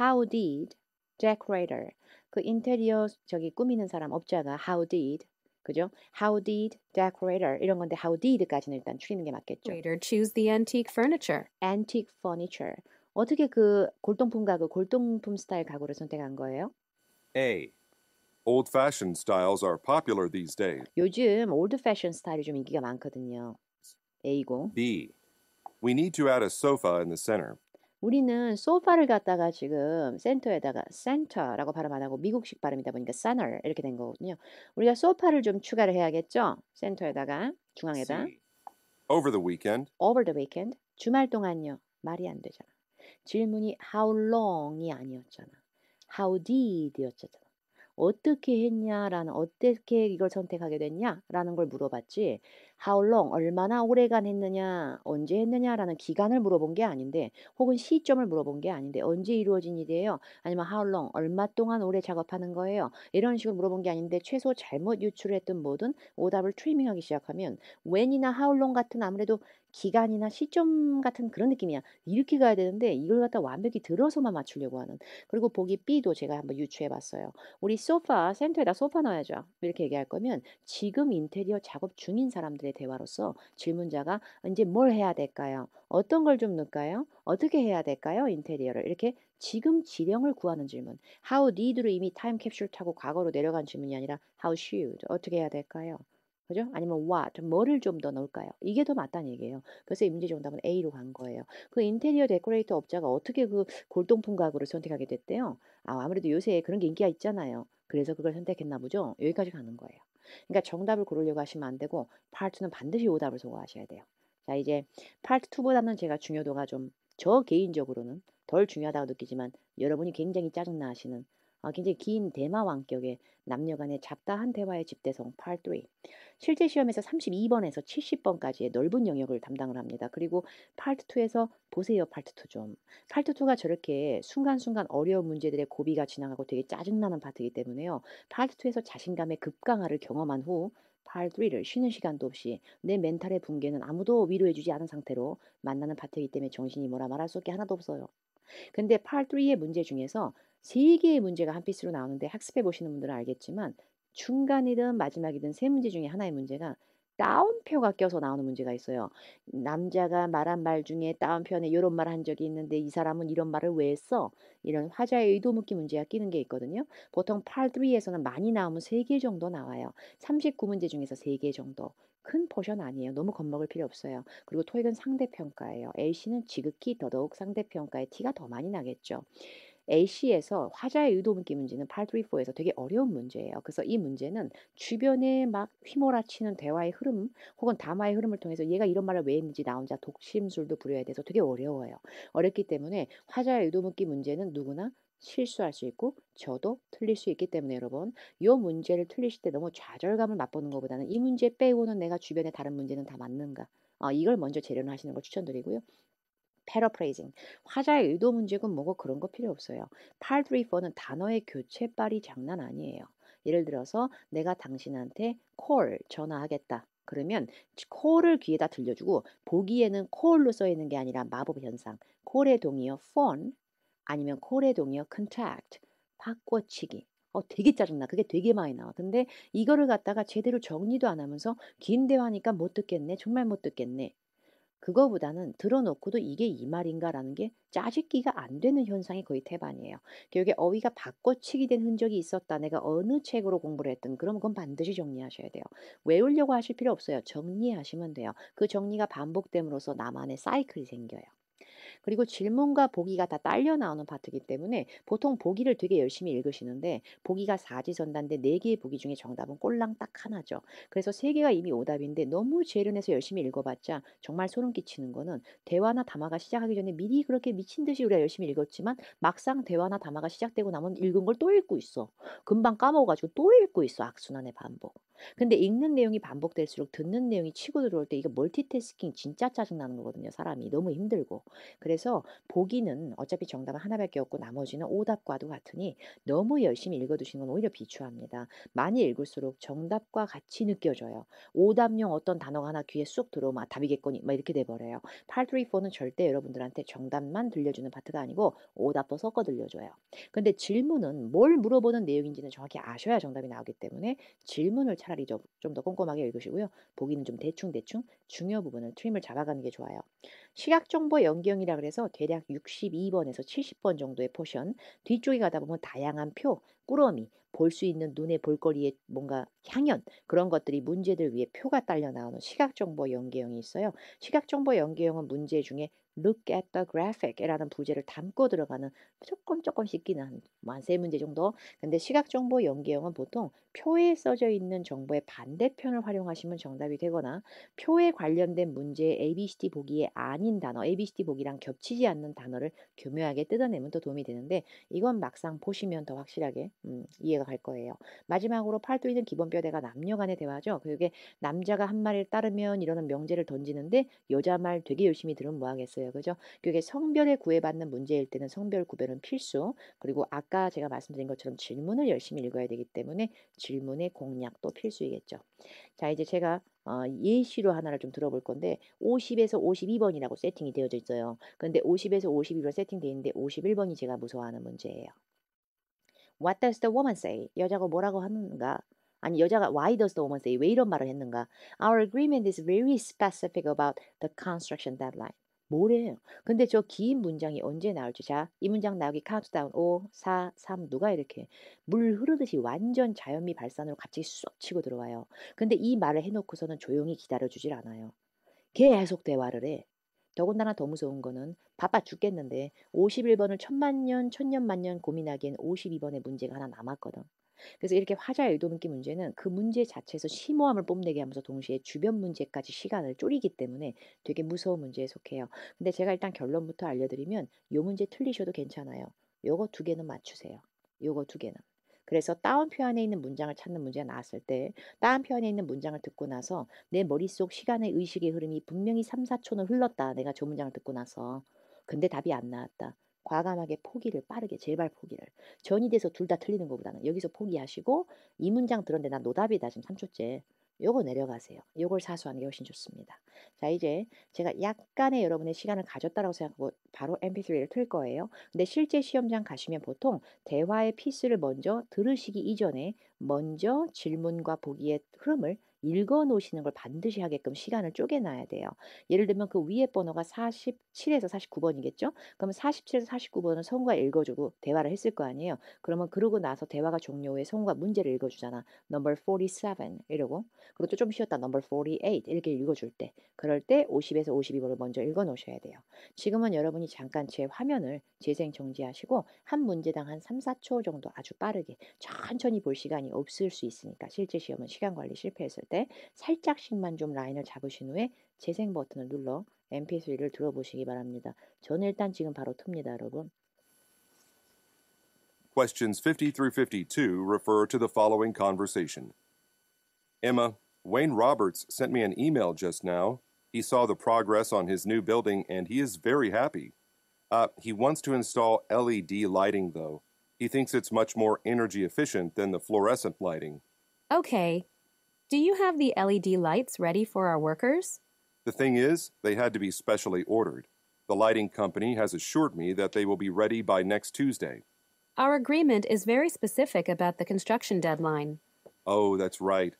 How did decorator 그 인테리어 저기 꾸미는 사람 업자가 how did 그죠? How did decorator 이런 건데 how did까지는 일단 줄이는 게 맞겠죠. Later choose the antique furniture. Antique furniture. 어떻게 그 골동품 가구, 골동품 스타일 가구를 선택한 거예요? A. Old fashioned styles are popular these days. 요즘 old fashioned 스타일이 좀 인기가 많거든요. A고. B. We need to add a sofa in the center. 우리는 소파를 갖다가 지금 센터에다가 센터라고 발음 안 하고 미국식 발음이다 보니까 center 이렇게 된 거거든요. 우리가 소파를 좀 추가를 해야겠죠? 센터에다가 중앙에다. See. Over the weekend. Over the weekend. 주말 동안요. 말이 안 되잖아. 질문이 how long이 아니었잖아. How did였잖아. 어떻게 했냐라는 어떻게 이걸 선택하게 됐냐라는 걸 물어봤지. How long 얼마나 오래간 했느냐 언제 했느냐라는 기간을 물어본 게 아닌데 혹은 시점을 물어본 게 아닌데 언제 이루어진 일이에요? 아니면 how long 얼마 동안 오래 작업하는 거예요? 이런 식으로 물어본 게 아닌데 최소 잘못 유출했던 모든 오답을 트리밍하기 시작하면 when이나 how long 같은 아무래도 기간이나 시점 같은 그런 느낌이야. 이렇게 가야 되는데 이걸 갖다 완벽히 들어서만 맞추려고 하는. 그리고 보기 B도 제가 한번 유추해 봤어요. 우리 소파 센터에다 소파 넣어야죠. 이렇게 얘기할 거면 지금 인테리어 작업 중인 사람들의 대화로서 질문자가 이제 뭘 해야 될까요? 어떤 걸 좀 넣을까요? 어떻게 해야 될까요? 인테리어를 이렇게 지금 지령을 구하는 질문. How n e d 로 이미 타임 캡슐 타고 과거로 내려간 질문이 아니라 How should 어떻게 해야 될까요? 그죠? 아니면 what, 뭐를 좀 더 넣을까요? 이게 더 맞다는 얘기예요. 그래서 임제 정답은 A로 간 거예요. 그 인테리어 데코레이터 업자가 어떻게 그 골동품 가구를 선택하게 됐대요? 아, 아무래도 요새 그런 게 인기가 있잖아요. 그래서 그걸 선택했나 보죠. 여기까지 가는 거예요. 그러니까 정답을 고르려고 하시면 안 되고 파트는 반드시 오답을 소화하셔야 돼요. 자, 이제 파트 2보다는 제가 중요도가 좀 저 개인적으로는 덜 중요하다고 느끼지만 여러분이 굉장히 짜증나 하시는 아, 굉장히 긴 대마 왕격의 남녀 간의 잡다한 대화의 집대성 Part 3. 실제 시험에서 32번에서 70번까지의 넓은 영역을 담당을 합니다. 그리고 Part 2에서 보세요 Part 2 좀. Part 2가 저렇게 순간순간 어려운 문제들의 고비가 지나가고 되게 짜증나는 파트이기 때문에요. Part 2에서 자신감의 급강화를 경험한 후 Part 3를 쉬는 시간도 없이 내 멘탈의 붕괴는 아무도 위로해주지 않은 상태로 만나는 파트이기 때문에 정신이 뭐라 말할 수 없게 하나도 없어요. 근데 part 3의 문제 중에서 세 개의 문제가 한 피스로 나오는데 학습해 보시는 분들은 알겠지만 중간이든 마지막이든 세 문제 중에 하나의 문제가 따옴표가 껴서 나오는 문제가 있어요. 남자가 말한 말 중에 따옴표 안에 이런 말 한 적이 있는데 이 사람은 이런 말을 왜 했어? 이런 화자의 의도 묻기 문제가 끼는 게 있거든요. 보통 8 3에서는 많이 나오면 3개 정도 나와요. 39문제 중에서 3개 정도. 큰 포션 아니에요. 너무 겁먹을 필요 없어요. 그리고 토익은 상대평가예요. l 씨는 지극히 더더욱 상대평가에 티가 더 많이 나겠죠. A씨에서 화자의 유도 문기 문제는 834에서 되게 어려운 문제예요. 그래서 이 문제는 주변에 막 휘몰아치는 대화의 흐름 혹은 담화의 흐름을 통해서 얘가 이런 말을 왜 했는지 나 혼자 독심술도 부려야 돼서 되게 어려워요. 어렵기 때문에 화자의 유도 문기 문제는 누구나 실수할 수 있고 저도 틀릴 수 있기 때문에 여러분 이 문제를 틀리실 때 너무 좌절감을 맛보는 것보다는 이 문제 빼고는 내가 주변에 다른 문제는 다 맞는가 어, 이걸 먼저 재련하시는 걸 추천드리고요. paraphrasing. 화자의 의도 문제고 뭐고 그런 거 필요 없어요. part 3, 4는 단어의 교체빨이 장난 아니에요. 예를 들어서 내가 당신한테 call 전화하겠다. 그러면 call을 귀에다 들려주고 보기에는 call로 써 있는 게 아니라 마법 현상. call의 동의어 phone 아니면 call의 동의어 contact 바꿔치기 어, 되게 짜증나. 그게 되게 많이 나와. 근데 이거를 갖다가 제대로 정리도 안 하면서 긴 대화니까 못 듣겠네. 정말 못 듣겠네. 그거보다는 들어놓고도 이게 이 말인가라는 게 짜집기가 안 되는 현상이 거의 태반이에요. 교육의 어휘가 바꿔치기 된 흔적이 있었다. 내가 어느 책으로 공부를 했든 그럼 그건 반드시 정리하셔야 돼요. 외우려고 하실 필요 없어요. 정리하시면 돼요. 그 정리가 반복됨으로써 나만의 사이클이 생겨요. 그리고 질문과 보기가 다 딸려 나오는 파트이기 때문에 보통 보기를 되게 열심히 읽으시는데 보기가 4지선단데 4개의 보기 중에 정답은 꼴랑 딱 하나죠. 그래서 3개가 이미 오답인데 너무 재련해서 열심히 읽어봤자 정말 소름 끼치는 거는 대화나 담화가 시작하기 전에 미리 그렇게 미친 듯이 우리가 열심히 읽었지만 막상 대화나 담화가 시작되고 나면 읽은 걸 또 읽고 있어. 금방 까먹어가지고 또 읽고 있어. 악순환의 반복. 근데 읽는 내용이 반복될수록 듣는 내용이 치고 들어올 때 이게 멀티태스킹 진짜 짜증나는 거거든요. 사람이 너무 힘들고. 그래서 보기는 어차피 정답은 하나밖에 없고 나머지는 오답과도 같으니 너무 열심히 읽어두시는 건 오히려 비추합니다. 많이 읽을수록 정답과 같이 느껴져요. 오답용 어떤 단어가 하나 귀에 쑥 들어오면 아, 답이겠거니 막 이렇게 돼버려요. 834는 절대 여러분들한테 정답만 들려주는 파트가 아니고 오답도 섞어 들려줘요. 근데 질문은 뭘 물어보는 내용인지는 정확히 아셔야 정답이 나오기 때문에 질문을 차라리 좀 더 꼼꼼하게 읽으시고요. 보기는 좀 대충대충 중요 부분을 트림을 잡아가는 게 좋아요. 시각정보 연기형이라 그래서 대략 62번에서 70번 정도의 포션 뒤쪽에 가다 보면 다양한 표, 꾸러미, 볼 수 있는 눈의 볼거리에 뭔가 향연 그런 것들이 문제들 위에 표가 딸려 나오는 시각정보 연계형이 있어요. 시각정보 연계형은 문제 중에 look at the graphic이라는 부제를 담고 들어가는 조금 조금씩 끼는 만세 문제 정도. 근데 시각 정보 연계형은 보통 표에 써져 있는 정보의 반대편을 활용하시면 정답이 되거나 표에 관련된 문제의 ABCD 보기에 아닌 단어, ABCD 보기랑 겹치지 않는 단어를 교묘하게 뜯어내면 또 도움이 되는데 이건 막상 보시면 더 확실하게 음, 이해가 갈 거예요. 마지막으로 팔도 있는 기본뼈대가 남녀간의 대화죠. 그게 남자가 한 말을 따르면 이러는 명제를 던지는데 여자 말 되게 열심히 들으면 뭐하겠어요. 있어요. 그죠? 그게 성별에 구애받는 문제일 때는 성별 구별은 필수. 그리고 아까 제가 말씀드린 것처럼 질문을 열심히 읽어야 되기 때문에 질문의 공략도 필수이겠죠. 자, 이제 제가 어, 예시로 하나를 좀 들어볼 건데 50에서 52번이라고 세팅이 되어져 있어요. 근데 50에서 52번 세팅되어 있는데 51번이 제가 무서워하는 문제예요. What does the woman say? 여자가 뭐라고 하는가? 아니 여자가 why does the woman say 왜 이런 말을 했는가? Our agreement is very specific about the construction deadline. 뭐래요? 근데 저 긴 문장이 언제 나올지 자, 이 문장 나오기 카운트다운 5, 4, 3 누가 이렇게 물 흐르듯이 완전 자연미 발산으로 갑자기 쏙 치고 들어와요. 근데 이 말을 해놓고서는 조용히 기다려주질 않아요. 계속 대화를 해. 더군다나 더 무서운 거는 바빠 죽겠는데 51번을 천만 년, 천년 만년 고민하기엔 52번의 문제가 하나 남았거든. 그래서 이렇게 화자의 의도 문기 문제는 그 문제 자체에서 심오함을 뽐내게 하면서 동시에 주변 문제까지 시간을 줄이기 때문에 되게 무서운 문제에 속해요. 근데 제가 일단 결론부터 알려드리면 요 문제 틀리셔도 괜찮아요. 요거 두 개는 맞추세요. 요거 두 개는. 그래서 따옴표 안에 있는 문장을 찾는 문제가 나왔을 때따옴표 안에 있는 문장을 듣고 나서 내 머릿속 시간의 의식의 흐름이 분명히 3, 4초는 흘렀다. 내가 저 문장을 듣고 나서. 근데 답이 안 나왔다. 과감하게 포기를 빠르게 제발 포기를 전이 돼서 둘 다 틀리는 것보다는 여기서 포기하시고 이 문장 들었는데 나 노답이다 지금 3초째 요거 내려가세요. 요걸 사수하는 게 훨씬 좋습니다. 자 이제 제가 약간의 여러분의 시간을 가졌다라고 생각하고 바로 mp3를 틀 거예요. 근데 실제 시험장 가시면 보통 대화의 피스를 먼저 들으시기 이전에 먼저 질문과 보기의 흐름을 읽어 놓으시는 걸 반드시 하게끔 시간을 쪼개놔야 돼요. 예를 들면 그 위에 번호가 47에서 49번이겠죠? 그러면 47에서 49번은 성우가 읽어주고 대화를 했을 거 아니에요. 그러면 그러고 나서 대화가 종료 후에 성우가 문제를 읽어주잖아. Number 47 이러고 그리고 또 좀 쉬었다. Number 48 이렇게 읽어줄 때 그럴 때 50에서 52번을 먼저 읽어 놓으셔야 돼요. 지금은 여러분이 잠깐 제 화면을 재생 정지하시고 한 문제당 한 3, 4초 정도 아주 빠르게 천천히 볼 시간이 없을 수 있으니까 실제 시험은 시간 관리 실패했을 때때 살짝씩만 좀 라인을 잡으신 후에 재생 버튼을 눌러 mp3를 들어보시기 바랍니다. 저는 일단 지금 바로 틉니다, 여러분. Questions 50 through 52 refer to the following conversation. Emma, Wayne Roberts sent me an email just now. He saw the progress on his new building and he is very happy. Uh, he wants to install LED lighting though. He thinks it's much more energy efficient than the fluorescent lighting. Okay, do you have the LED lights ready for our workers? The thing is, they had to be specially ordered. The lighting company has assured me that they will be ready by next Tuesday. Our agreement is very specific about the construction deadline. Oh, that's right.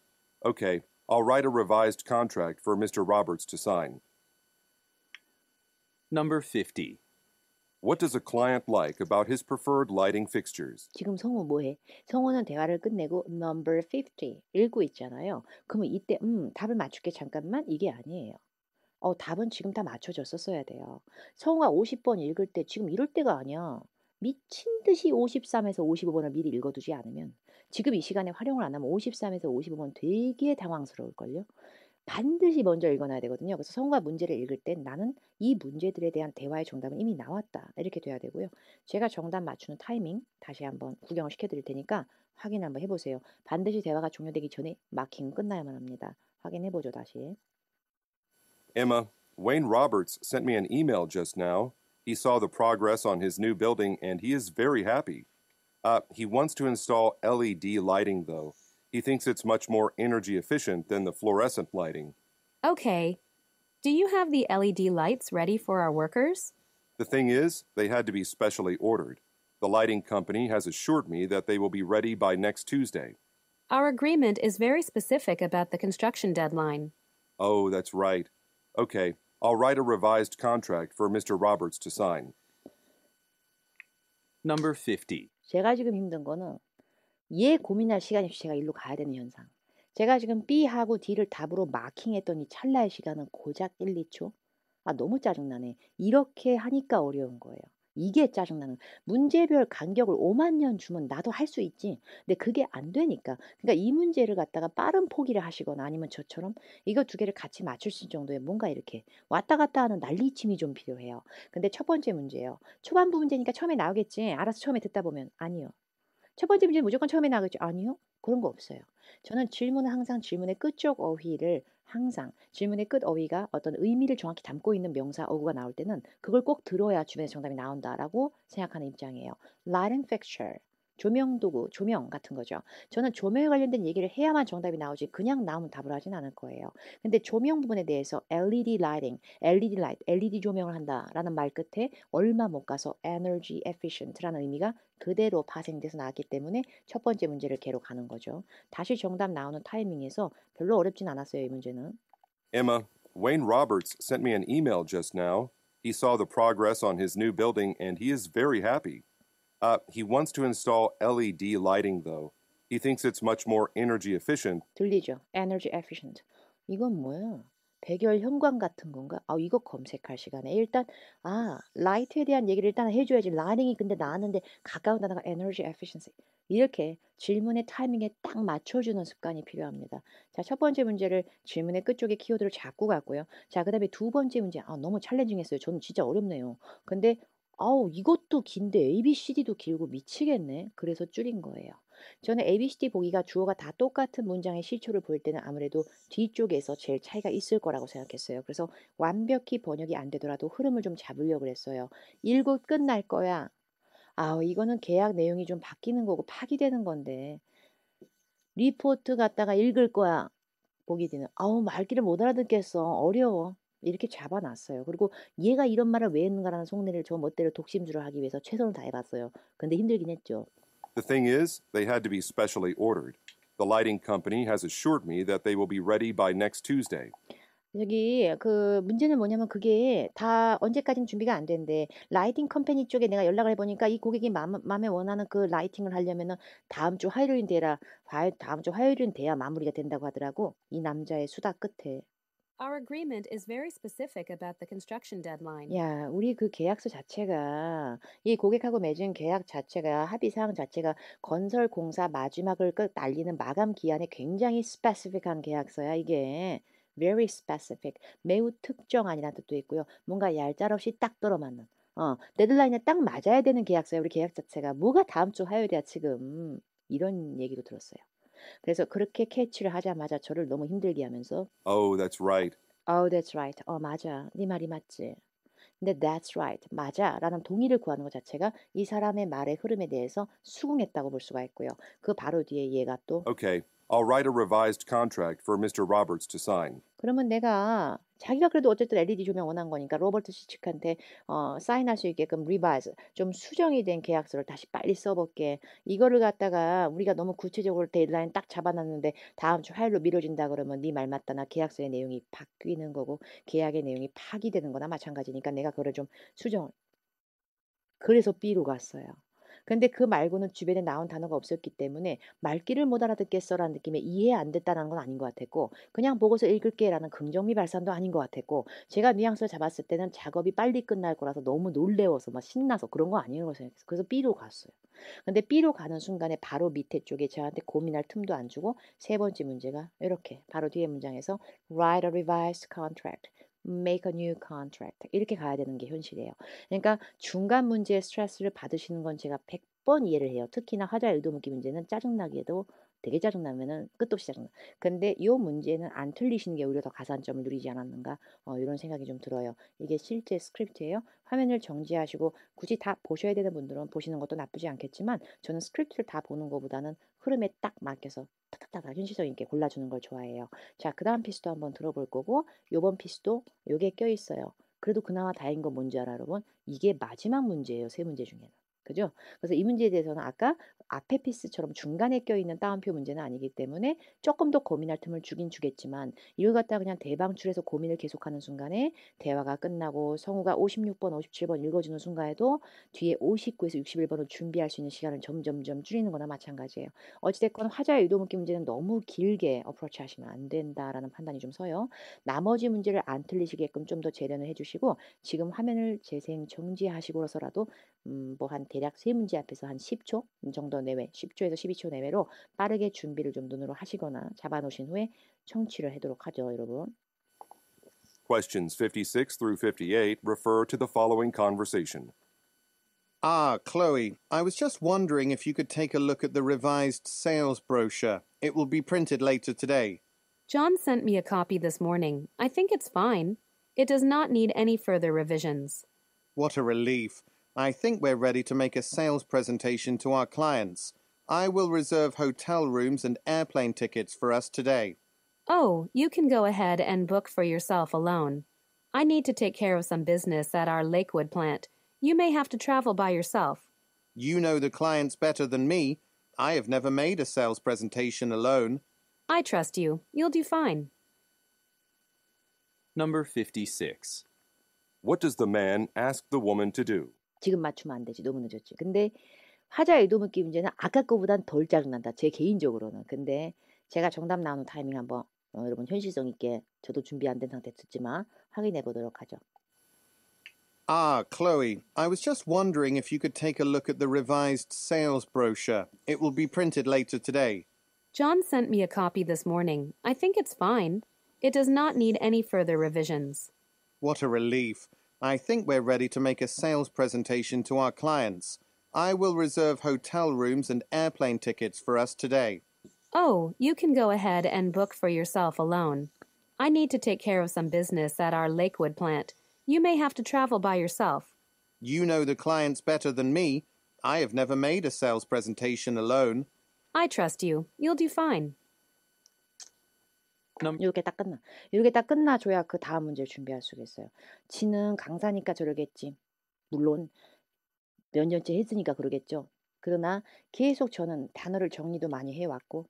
Okay, I'll write a revised contract for Mr. Roberts to sign. Number 50. What does a client like about his preferred lighting fixtures? 지금 성우 뭐해? 성우는 대화를 끝내고 number 50 읽고 있잖아요. 그러면 이때 음 답을 맞출게 잠깐만 이게 아니에요. 어 답은 지금 다 맞춰졌었어야 돼요. 성우가 50번 읽을 때 지금 이럴 때가 아니야. 미친 듯이 53에서 55번을 미리 읽어두지 않으면 지금 이 시간에 활용을 안 하면 53에서 55번 되게 당황스러울걸요. 반드시 먼저 읽어놔야 되거든요. 그래서 성과 문제를 읽을 땐 나는 이 문제들에 대한 대화의 정답은 이미 나왔다. 이렇게 돼야 되고요. 제가 정답 맞추는 타이밍 다시 한번 구경을 시켜드릴 테니까 확인 한번 해보세요. 반드시 대화가 종료되기 전에 마킹은 끝나야만 합니다. 확인해보죠, 다시. Emma, Wayne Roberts sent me an email just now. He saw the progress on his new building and he is very happy. Uh, he wants to install LED lighting though. He thinks it's much more energy efficient than the fluorescent lighting. Okay. Do you have the LED lights ready for our workers? The thing is, they had to be specially ordered. The lighting company has assured me that they will be ready by next Tuesday. Our agreement is very specific about the construction deadline. Oh, that's right. Okay, I'll write a revised contract for Mr. Roberts to sign. Number 50. 제가 지금 힘든 거는 얘 고민할 시간이 없이 제가 일로 가야 되는 현상. 제가 지금 B하고 D를 답으로 마킹했더니 찰나의 시간은 고작 1, 2초? 아, 너무 짜증나네. 이렇게 하니까 어려운 거예요. 이게 짜증나는 문제별 간격을 5만 년 주면 나도 할 수 있지 근데 그게 안 되니까 그러니까 이 문제를 갖다가 빠른 포기를 하시거나 아니면 저처럼 이거 두 개를 같이 맞출 수 있는 정도의 뭔가 이렇게 왔다 갔다 하는 난리침이 좀 필요해요 근데 첫 번째 문제예요 초반부 문제니까 처음에 나오겠지 알아서 처음에 듣다 보면 아니요 첫 번째 문제는 무조건 처음에 나가죠. 아니요. 그런 거 없어요. 저는 질문은 항상 질문의 끝쪽 어휘를 항상 질문의 끝 어휘가 어떤 의미를 정확히 담고 있는 명사 어구가 나올 때는 그걸 꼭 들어야 주변에 정답이 나온다라고 생각하는 입장이에요. Light i n g fixture. 조명 도구, 조명 같은 거죠. 저는 조명에 관련된 얘기를 해야만 정답이 나오지 그냥 나오면 답을 하진 않을 거예요. 근데 조명 부분에 대해서 LED lighting, LED light, LED 조명을 한다라는 말 끝에 얼마 못 가서 energy efficient라는 의미가 그대로 파생돼서 나왔기 때문에 첫 번째 문제를 개로 가는 거죠. 다시 정답 나오는 타이밍에서 별로 어렵진 않았어요, 이 문제는. Emma, Wayne Roberts sent me an email just now. He saw the progress on his new building and he is very happy. Uh, he wants to install LED lighting though. He thinks it's much more energy efficient. 들리죠? Energy efficient. 이건 뭐야? 백열 형광 같은 건가? 아, 이거 검색할 시간에 일단 아, 라이트에 대한 얘기를 일단 해줘야지. 라닝이 근데 나왔는데 가까운 단어가 energy efficiency. 이렇게 질문의 타이밍에 딱 맞춰주는 습관이 필요합니다. 자, 첫 번째 문제를 질문의 끝쪽에 키워드를 잡고 갔고요. 자, 그 다음에 두 번째 문제. 아, 너무 찰린징했어요. 저는 진짜 어렵네요. 근데 아우 이것도 긴데 ABCD도 길고 미치겠네. 그래서 줄인 거예요. 저는 ABCD 보기가 주어가 다 똑같은 문장의 실초를 볼 때는 아무래도 뒤쪽에서 제일 차이가 있을 거라고 생각했어요. 그래서 완벽히 번역이 안 되더라도 흐름을 좀 잡으려고 그랬어요 일고 끝날 거야. 아, 우 이거는 계약 내용이 좀 바뀌는 거고 파기되는 건데. 리포트 갖다가 읽을 거야. 보기 되는. 아우, 말귀를 못 알아듣겠어. 어려워. 이렇게 잡아놨어요. 그리고 얘가 이런 말을 왜 했는가라는 속내를 저 멋대로 독심주를 하기 위해서 최선을 다해봤어요. 근데 힘들긴 했죠. The thing is, they had to be specially ordered. The lighting company has assured me that they will be ready by next Tuesday. 여기 그 문제는 뭐냐면 그게 다 언제까지는 준비가 안 된대. 라이팅 컴퍼니 쪽에 내가 연락을 해보니까 이 고객이 마음, 에 원하는 그 라이팅을 하려면은 다음 주 화요일인 데라 다음 주 화요일은 돼야 마무리가 된다고 하더라고. 이 남자의 수다 끝에. Our agreement is very specific about the construction deadline. 야, 우리 그 계약서 자체가 이 고객하고 맺은 계약 자체가 합의 사항 자체가 건설 공사 마지막을 끝 날리는 마감 기한에 굉장히 스페시픽한 계약서야 이게. very specific 매우 특정한이라는 뜻도 있고요. 뭔가 얄짤없이 딱 들어맞는 어, 데드라인에 딱 맞아야 되는 계약서야 우리 계약 자체가 뭐가 다음 주 화요일이야 지금 이런 얘기도 들었어요. 그래서 그렇게 캐치를 하자마자 저를 너무 힘들게 하면서 Oh, that's right. Oh, that's right. 어, 맞아. 네 말이 맞지. 근데 that's right. 맞아. 라는 동의를 구하는 것 자체가 이 사람의 말의 흐름에 대해서 수긍했다고 볼 수가 있고요. 그 바로 뒤에 얘가 또 Okay. I'll write a revised contract for Mr. Roberts to sign. 그러면 내가 자기가 그래도 어쨌든 LED 조명 원한 거니까 로버트 시측한테 어, 사인할 수 있게끔 리바이즈 좀 수정이 된 계약서를 다시 빨리 써볼게. 이거를 갖다가 우리가 너무 구체적으로 데일라인딱 잡아놨는데 다음 주 화요일로 미뤄진다 그러면 네 말 맞다 나 계약서의 내용이 바뀌는 거고 계약의 내용이 파기되는 거나 마찬가지니까 내가 그걸 좀 수정을 그래서 B로 갔어요. 근데 그 말고는 주변에 나온 단어가 없었기 때문에 말귀를 못 알아듣겠어라는 느낌에 이해 안 됐다는 건 아닌 것 같았고 그냥 보고서 읽을게라는 긍정미 발산도 아닌 것 같았고 제가 뉘앙스를 잡았을 때는 작업이 빨리 끝날 거라서 너무 놀래워서 막 신나서 그런 거 아니라고 생각했어요. 그래서 B로 갔어요. 근데 B로 가는 순간에 바로 밑에 쪽에 저한테 고민할 틈도 안 주고 세 번째 문제가 이렇게 바로 뒤에 문장에서 write a revised contract make a new contract 이렇게 가야 되는 게 현실이에요. 그러니까 중간 문제에 스트레스를 받으시는 건 제가 100번 이해를 해요. 특히나 화자 의도 묻기 문제는 짜증나기에도 되게 짜증나면은 끝도 없이 짜증나. 근데 이 문제는 안 틀리시는 게 오히려 더 가산점을 누리지 않았는가 어, 이런 생각이 좀 들어요. 이게 실제 스크립트예요. 화면을 정지하시고 굳이 다 보셔야 되는 분들은 보시는 것도 나쁘지 않겠지만 저는 스크립트를 다 보는 것보다는 흐름에 딱 맞게서 딱딱딱 현실적인게 골라주는 걸 좋아해요. 자, 그 다음 피스도 한번 들어볼 거고 요번 피스도 요게 껴있어요. 그래도 그나마 다행인 건 뭔지 알아 여러분? 이게 마지막 문제예요. 세 문제 중에는. 그죠? 그래서 이 문제에 대해서는 아까 앞에 피스처럼 중간에 껴있는 따옴표 문제는 아니기 때문에 조금 더 고민할 틈을 주긴 주겠지만 이걸 갖다 그냥 대방출해서 고민을 계속하는 순간에 대화가 끝나고 성우가 56번, 57번 읽어주는 순간에도 뒤에 59에서 61번을 준비할 수 있는 시간을 점점점 줄이는 거나 마찬가지예요. 어찌됐건 화자의 의도 묻기 문제는 너무 길게 어프로치 하시면 안 된다라는 판단이 좀 서요. 나머지 문제를 안 틀리시게끔 좀 더 재련을 해주시고 지금 화면을 재생 정지하시고서라도 음, 뭐한 대략 세 문제 앞에서 한 10초 정도 내외, 10초에서 12초 내외로 빠르게 준비를 좀 눈으로 하시거나 후에 청취를 하도록 하죠, 여러분. Questions 56 through 58 refer to the following conversation. Ah, Chloe, I was just wondering if you could take a look at the revised sales brochure. It will be printed later today. John sent me a copy this morning. I think it's fine. It does not need any further revisions. What a relief. I think we're ready to make a sales presentation to our clients. I will reserve hotel rooms and airplane tickets for us today. Oh, you can go ahead and book for yourself alone. I need to take care of some business at our Lakewood plant. You may have to travel by yourself. You know the clients better than me. I have never made a sales presentation alone. I trust you. You'll do fine. Number 56. What does the man ask the woman to do? 지금 맞추면 안 되지. 너무 늦었지. 근데 하자 의도묻기 문제는 아까 거보단 덜 짜증난다. 제 개인적으로는. 근데 제가 정답 나오는 타이밍 한번 어, 여러분 현실성 있게 저도 준비 안 된 상태였지만 확인해 보도록 하죠. Ah, Chloe, I was just wondering if you could take a look at the revised sales brochure. It will be printed later today. John sent me a copy this morning. I think it's fine. It does not need any further revisions. What a relief. I think we're ready to make a sales presentation to our clients. I will reserve hotel rooms and airplane tickets for us today. Oh, you can go ahead and book for yourself alone. I need to take care of some business at our Lakewood plant. You may have to travel by yourself. You know the clients better than me. I have never made a sales presentation alone. I trust you. You'll do fine. 이렇게 딱 끝나. 이렇게 딱 끝나줘야 그 다음 문제를 준비할 수가 있어요. 지는 강사니까 저러겠지. 물론 몇 년째 했으니까 그러겠죠. 그러나 계속 저는 단어를 정리도 많이 해왔고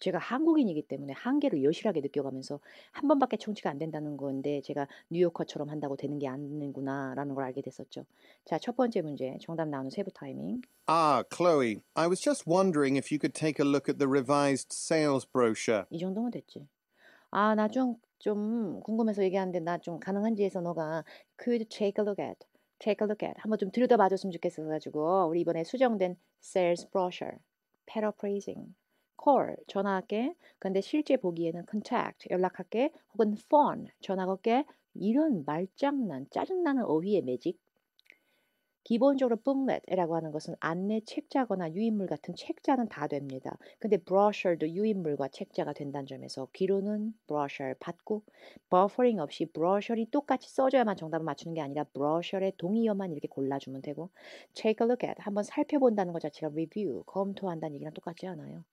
제가 한국인이기 때문에 한계를 여실하게 느껴가면서 한 번밖에 청취가 안 된다는 건데 제가 뉴요커처럼 한다고 되는 게 아니구나라는 걸 알게 됐었죠. 자, 첫 번째 문제 정답 나오는 세부 타이밍. Ah, Chloe, I was just wondering if you could take a look at the revised sales brochure. 이 정도면 됐지. 아, 나 좀, 좀 궁금해서 얘기하는데 나 좀 가능한지 해서 너가 could take a look at, take a look at 한번 좀 들여다봐줬으면 좋겠어 가지고 우리 이번에 수정된 sales brochure, paraphrasing, call 전화할게. 근데 실제 보기에는 contact 연락할게. 혹은 phone 전화 걸게. 이런 말장난 짜증나는 어휘의 매직 기본적으로 booklet이라고 하는 것은 안내 책자거나 유인물 같은 책자는 다 됩니다. 근데 brochure도 유인물과 책자가 된다는 점에서 기로는 brochure 받고 buffering 없이 brochure이 똑같이 써져야만 정답을 맞추는 게 아니라 brochure의 동의어만 이렇게 골라주면 되고 take a look at 한번 살펴본다는 것 자체가 review 검토한다는 얘기랑 똑같지 않아요.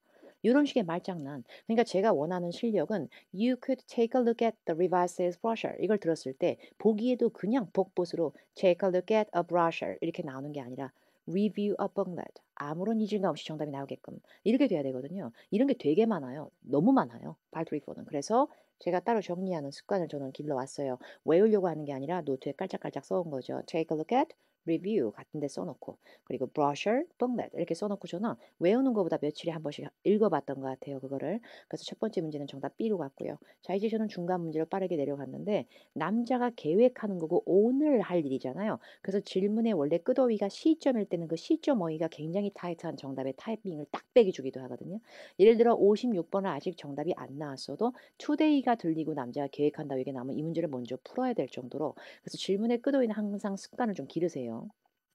이런 식의 말장난. 그러니까 제가 원하는 실력은 you could take a look at the revised sales brochure. 이걸 들었을 때 보기에도 그냥 복붙으로 take a look at a brochure 이렇게 나오는 게 아니라 review a booklet. 아무런 이질감 없이 정답이 나오게끔 이렇게 돼야 되거든요. 이런 게 되게 많아요. 너무 많아요. 발트리포는 그래서 제가 따로 정리하는 습관을 저는 길러왔어요. 외우려고 하는 게 아니라 노트에 깔짝깔짝 써온 거죠. Take a look at review 같은 데 써놓고 그리고 b r o c h u r booklet 이렇게 써놓고 저는 외우는 것보다 며칠에 한 번씩 읽어봤던 것 같아요. 그거를. 그래서 첫 번째 문제는 정답 B로 갔고요. 자 이제 저는 중간 문제로 빠르게 내려갔는데 남자가 계획하는 거고 오늘 할 일이잖아요. 그래서 질문의 원래 끄어휘가 시점일 때는 그 시점 어휘가 굉장히 타이트한 정답의 타이핑을 딱 빼기 주기도 하거든요. 예를 들어 56번은 아직 정답이 안 나왔어도 투데이가 들리고 남자가 계획한다고 이게 나면 이 문제를 먼저 풀어야 될 정도로 그래서 질문의 끄어휘는 항상 습관을 좀 기르세요. 있어요.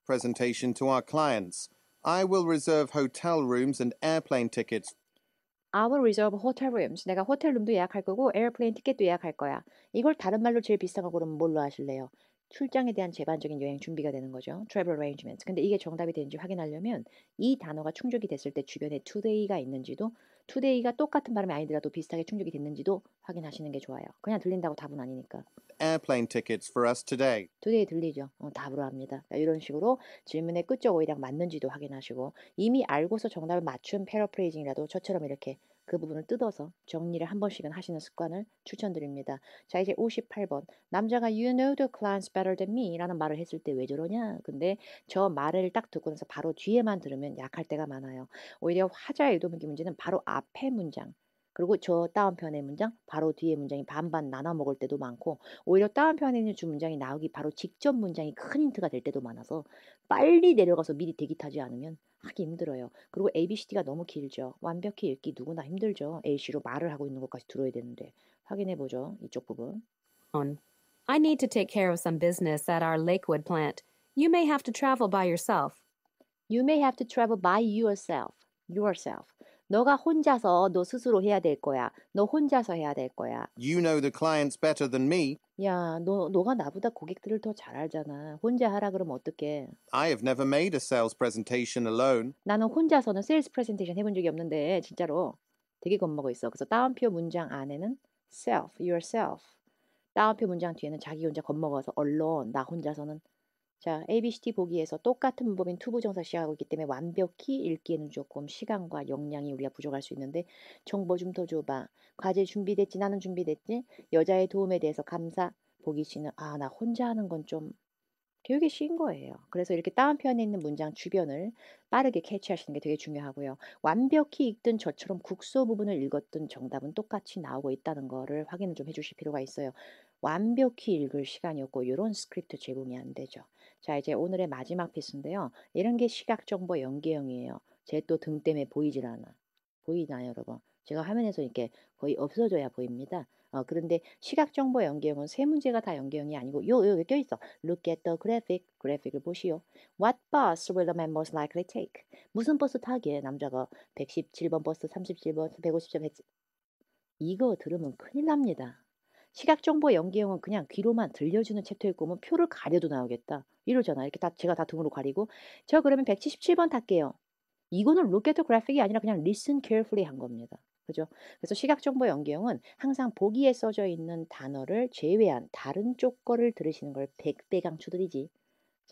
Presentation to our clients. I will reserve hotel rooms and airplane tickets. I will reserve hotel rooms. 내가 호텔 룸도 예약할 거고 에어플레인 티켓도 예약할 거야. 이걸 다른 말로 제일 비싼 거 그러면 뭘로 하실래요? 출장에 대한 재반적인 여행 준비가 되는 거죠. Travel arrangements. 근데 이게 정답이 되는지 확인하려면 이 단어가 충족이 됐을 때 주변에 today가 있는지도 투데이가 똑같은 발음이 아니더라도 비슷하게 충족이 됐는지도 확인하시는 게 좋아요. 그냥 들린다고 답은 아니니까. Airplane tickets for us today. 투데이 들리죠. 어, 답으로 합니다. 이런 식으로 질문의 끝적 어휘랑 맞는지도 확인하시고 이미 알고서 정답을 맞춘 패러프레이징이라도 저처럼 이렇게 그 부분을 뜯어서 정리를 한 번씩은 하시는 습관을 추천드립니다. 자 이제 58번 남자가 you know the clients better than me 라는 말을 했을 때 왜 저러냐 근데 저 말을 딱 듣고 나서 바로 뒤에만 들으면 약할 때가 많아요. 오히려 화자의 의도문기 문제는 바로 앞에 문장 그리고 저 다운편의 문장 바로 뒤에 문장이 반반 나눠 먹을 때도 많고 오히려 다운편에 있는 주 문장이 나오기 바로 직전 문장이 큰 힌트가 될 때도 많아서 빨리 내려가서 미리 대기 타지 않으면 하기 힘들어요. 그리고 ABCD가 너무 길죠. 완벽히 읽기 누구나 힘들죠. AC로 말을 하고 있는 것까지 들어야 되는데 확인해 보죠. 이쪽 부분. I need to take care of some business at our Lakewood plant. You may have to travel by yourself. You may have to travel by yourself. Yourself. 너가 혼자서 너 스스로 해야 될 거야. 너 혼자서 해야 될 거야. You know the clients better than me. 야, 너 너가 나보다 고객들을 더 잘 알잖아. 혼자 하라 그러면 어떡해? I have never made a sales presentation alone. 나는 혼자서는 세일스 프레젠테이션 해본 적이 없는데 진짜로 되게 겁먹어 있어. 그래서 따옴표 문장 안에는 self, yourself. 따옴표 문장 뒤에는 자기 혼자 겁먹어서 alone, 나 혼자서는 자, ABCD 보기에서 똑같은 문법인 투부정사 시행하고 있기 때문에 완벽히 읽기에는 조금 시간과 역량이 우리가 부족할 수 있는데 정보 좀 더 줘봐. 과제 준비됐지? 나는 준비됐지? 여자의 도움에 대해서 감사. 보기 씨는 아, 나 혼자 하는 건 좀 되게 쉬운 거예요. 그래서 이렇게 따옴표현에 있는 문장 주변을 빠르게 캐치하시는 게 되게 중요하고요. 완벽히 읽든 저처럼 국소 부분을 읽었든 정답은 똑같이 나오고 있다는 거를 확인을 좀 해주실 필요가 있어요. 완벽히 읽을 시간이 없고 이런 스크립트 제공이 안 되죠. 자, 이제 오늘의 마지막 피스인데요. 이런 게 시각정보 연계형이에요. 제 또 등 때문에 보이질 않아. 보이나요, 여러분? 제가 화면에서 이렇게 거의 없어져야 보입니다. 어, 그런데 시각정보 연계형은 세 문제가 다 연계형이 아니고 요, 요, 여기 있어. Look at the graphic. 그래픽을 보시오. What bus will the man most likely take? 무슨 버스 타기에 남자가 117번 버스, 37번, 150번, 100... 이거 들으면 큰일 납니다. 시각정보연계형은 그냥 귀로만 들려주는 챕터일 거면 표를 가려도 나오겠다. 이러잖아. 이렇게 다 제가 다 등으로 가리고 저 그러면 177번 탈게요. 이거는 로켓터 그래픽이 아니라 그냥 listen carefully 한 겁니다. 그죠? 그래서 시각정보 연계형은 항상 보기에 써져 있는 단어를 제외한 다른 쪽 거를 들으시는 걸 백배 강추드리지.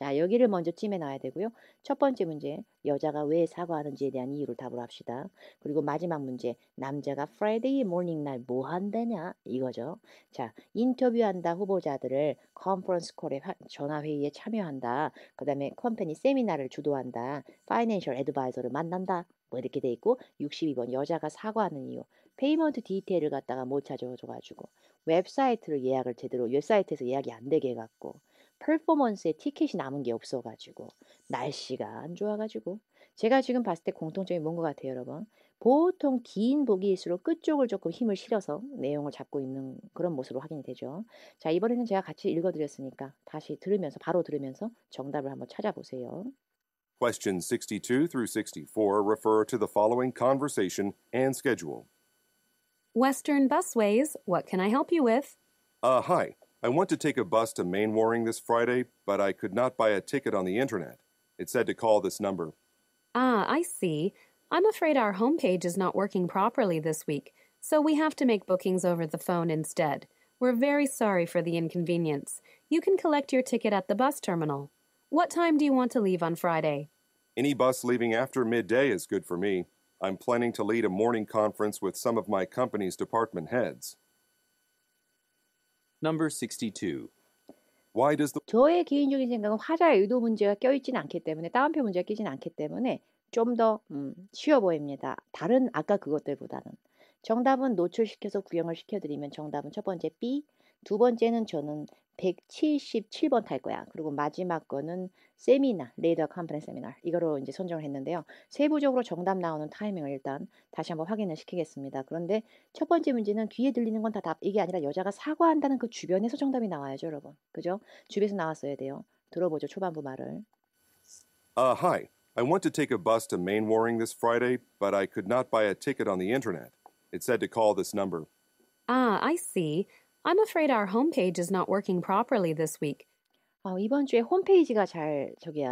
자, 여기를 먼저 찜해 놔야 되고요. 첫 번째 문제, 여자가 왜 사과하는지에 대한 이유를 답을 합시다. 그리고 마지막 문제, 남자가 프라이데이 모닝 날뭐 한다냐? 이거죠. 자, 인터뷰한다 후보자들을 컨퍼런스 콜에 전화회의에 참여한다. 그 다음에 컴퍼니 세미나를 주도한다. 파이낸셜 애드바이저를 만난다. 뭐 이렇게 돼 있고 62번 여자가 사과하는 이유 페이먼트 디테일을 갖다가 못 찾아줘가지고 웹사이트를 예약을 제대로 웹사이트에서 예약이 안 되게 해갖고 퍼포먼스에 티켓이 남은 게 없어가지고 날씨가 안 좋아가지고 제가 지금 봤을 때 공통점이 뭔것 같아요 여러분 보통 긴 보기일수록 끝쪽을 조금 힘을 실어서 내용을 잡고 있는 그런 모습으로 확인이 되죠 자 이번에는 제가 같이 읽어드렸으니까 다시 들으면서 바로 들으면서 정답을 한번 찾아보세요 q u e s t i o n 62 through 64 refer to the following conversation and schedule Western Busways, what can I help you with? Uh, hi. I want to take a bus to Main Waring this Friday, but I could not buy a ticket on the internet. It said to call this number. Ah, I see. I'm afraid our homepage is not working properly this week, so we have to make bookings over the phone instead. We're very sorry for the inconvenience. You can collect your ticket at the bus terminal. What time do you want to leave on Friday? Any bus leaving after midday is good for me. I'm planning to lead a morning conference with some of my company's department heads. Number 62. Why does the 저의 개인적인 생각은 화자 의도 의 문제가 껴있진 않기 때문에 따옴표 문제가 끼진 않기 때문에 좀더 음, 쉬워 보입니다. 다른 아까 그것들보다는 정답은 노출시켜서 구형을 시켜드리면 정답은 첫 번째 B, 두 번째는 저는 177번 탈 거야. 그리고 마지막 거는 세미나, 레이더 컨퍼런스 세미나. 이거로 이제 선정을 했는데요. 세부적으로 정답 나오는 타이밍을 일단 다시 한번 확인을 시키겠습니다. 그런데 첫 번째 문제는 귀에 들리는 건 다 답. 이게 아니라 여자가 사과한다는 그 주변에서 정답이 나와야죠, 여러분. 그죠? 주변에서 나왔어야 돼요. 들어보죠, 초반부 말을. Uh, hi. I want to take a bus to Main Waring this Friday, but I could not buy a ticket on the internet. It said to call this number. Ah, I see. I'm afraid our homepage is not working properly this week. 아, 이번 주에 홈페이지가 잘 저기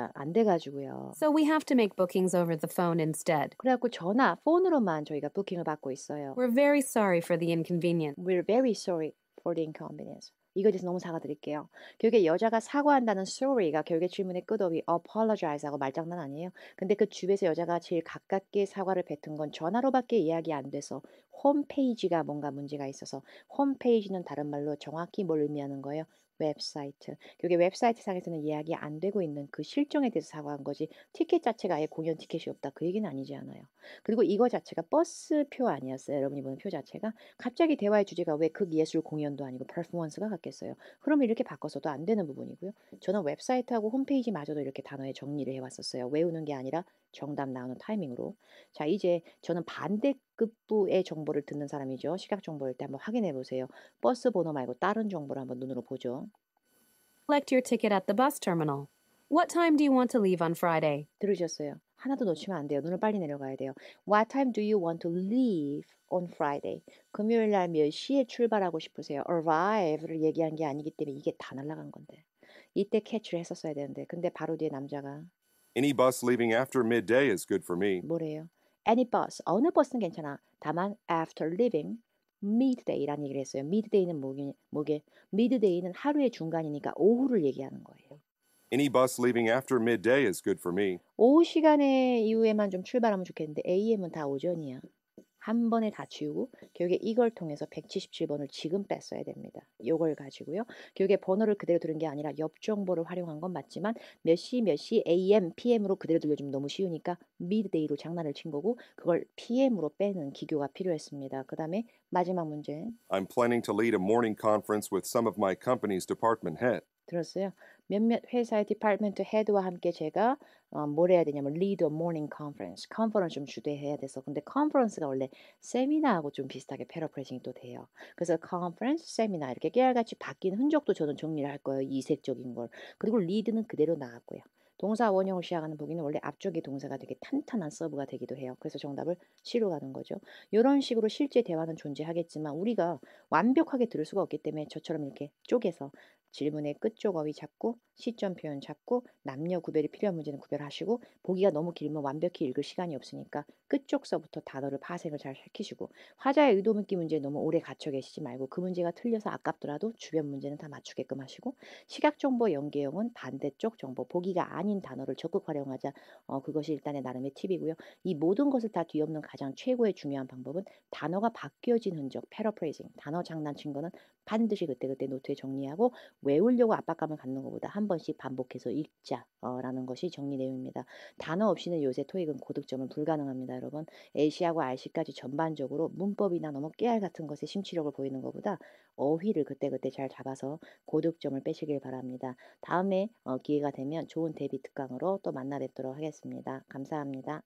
So we have to make bookings over the phone instead. 그래갖고 전화, 폰으로만 저희가 부킹을 받고 있어요. We're very sorry for the inconvenience. We're very sorry for the inconvenience. 이거에 대해서 너무 사과드릴게요. 결국에 여자가 사과한다는 story가 결국에 질문의 끝업이 apologize하고 말장난 아니에요. 근데 그 주변에서 여자가 제일 가깝게 사과를 뱉은 건 전화로밖에 이야기 안 돼서 홈페이지가 뭔가 문제가 있어서 홈페이지는 다른 말로 정확히 뭘 의미하는 거예요? 웹사이트. 그게 웹사이트상에서는 예약이 안 되고 있는 그 실정에 대해서 사과한 거지 티켓 자체가 아예 공연 티켓이 없다 그 얘기는 아니지 않아요. 그리고 이거 자체가 버스표 아니었어요. 여러분이 보는 표 자체가 갑자기 대화의 주제가 왜그예술 공연도 아니고 퍼포먼스가 같겠어요. 그럼 이렇게 바꿔서도 안 되는 부분이고요. 저는 웹사이트하고 홈페이지마저도 이렇게 단어의 정리를 해왔었어요. 외우는 게 아니라 정답 나오는 타이밍으로. 자, 이제 저는 반대급부의 정보를 듣는 사람이죠. 시각 정보일 때 한번 확인해 보세요. 버스 번호 말고 다른 정보를 한번 눈으로 보죠. Collect your ticket at the bus terminal. What time do you want to leave on Friday? 들으셨어요. 하나도 놓치면 안 돼요. 눈을 빨리 내려가야 돼요. What time do you want to leave on Friday? 금요일 날 몇 시에 출발하고 싶으세요? Arrive를 얘기한 게 아니기 때문에 이게 다 날라간 건데. 이때 캐치를 했었어야 되는데. 근데 바로 뒤에 남자가 Any bus leaving after midday is good for me. 뭐래요? Any bus, 어느 버스는 괜찮아. 다만 after leaving midday라는 얘기를 했어요. midday는 뭐게? 뭐게? midday는 하루의 중간이니까 오후를 얘기하는 거예요. Any bus leaving after midday is good for me. 오후 시간에 이후에만 좀 출발하면 좋겠는데 AM은 다 오전이야. 한 번에 다 지우고 결국에 이걸 통해서 177번을 지금 뺐어야 됩니다. 이걸 가지고요. 결국에 번호를 그대로 들은 게 아니라 옆 정보를 활용한 건 맞지만 몇 시 몇 시 AM, PM으로 그대로 들려주면 너무 쉬우니까 미드데이로 장난을 친 거고 그걸 PM으로 빼는 기교가 필요했습니다. 그 다음에 마지막 문제. I'm planning to lead a morning conference with some of my company's department head. 들었어요. 몇몇 회사의 디파트먼트 헤드와 함께 제가 어, 뭘 해야 되냐면 리드 모닝 컨퍼런스 컨퍼런스 좀 주도해야 돼서 근데 컨퍼런스가 원래 세미나하고 좀 비슷하게 패러프레징이 또 돼요. 그래서 컨퍼런스 세미나 이렇게 깨알같이 바뀐 흔적도 저는 정리를 할 거예요. 이색적인 걸. 그리고 리드는 그대로 나왔고요. 동사 원형을 시작하는 부기는 원래 앞쪽에 동사가 되게 탄탄한 서브가 되기도 해요. 그래서 정답을 C로 가는 거죠. 이런 식으로 실제 대화는 존재하겠지만 우리가 완벽하게 들을 수가 없기 때문에 저처럼 이렇게 쪼개서 질문의 끝쪽 어휘 찾고 시점 표현 찾고 남녀 구별이 필요한 문제는 구별하시고 보기가 너무 길면 완벽히 읽을 시간이 없으니까 끝쪽서부터 단어를 파생을 잘 시키시고 화자의 의도 묻기 문제에 너무 오래 갇혀 계시지 말고 그 문제가 틀려서 아깝더라도 주변 문제는 다 맞추게끔 하시고 시각 정보 연계형은 반대쪽 정보 보기가 아닌 단어를 적극 활용하자 어, 그것이 일단의 나름의 팁이고요. 이 모든 것을 다 뒤엎는 가장 최고의 중요한 방법은 단어가 바뀌어진 흔적 패러프레이징 단어 장난친 거는 반드시 그때그때 노트에 정리하고 외우려고 압박감을 갖는 것보다 한 번씩 반복해서 읽자라는 것이 정리 내용입니다. 단어 없이는 요새 토익은 고득점은 불가능합니다. 여러분 A시하고 r c 까지 전반적으로 문법이나 너무 깨알 같은 것에 심취력을 보이는 것보다 어휘를 그때그때 잘 잡아서 고득점을 빼시길 바랍니다. 다음에 어, 기회가 되면 좋은 대비 특강으로 또 만나 뵙도록 하겠습니다. 감사합니다.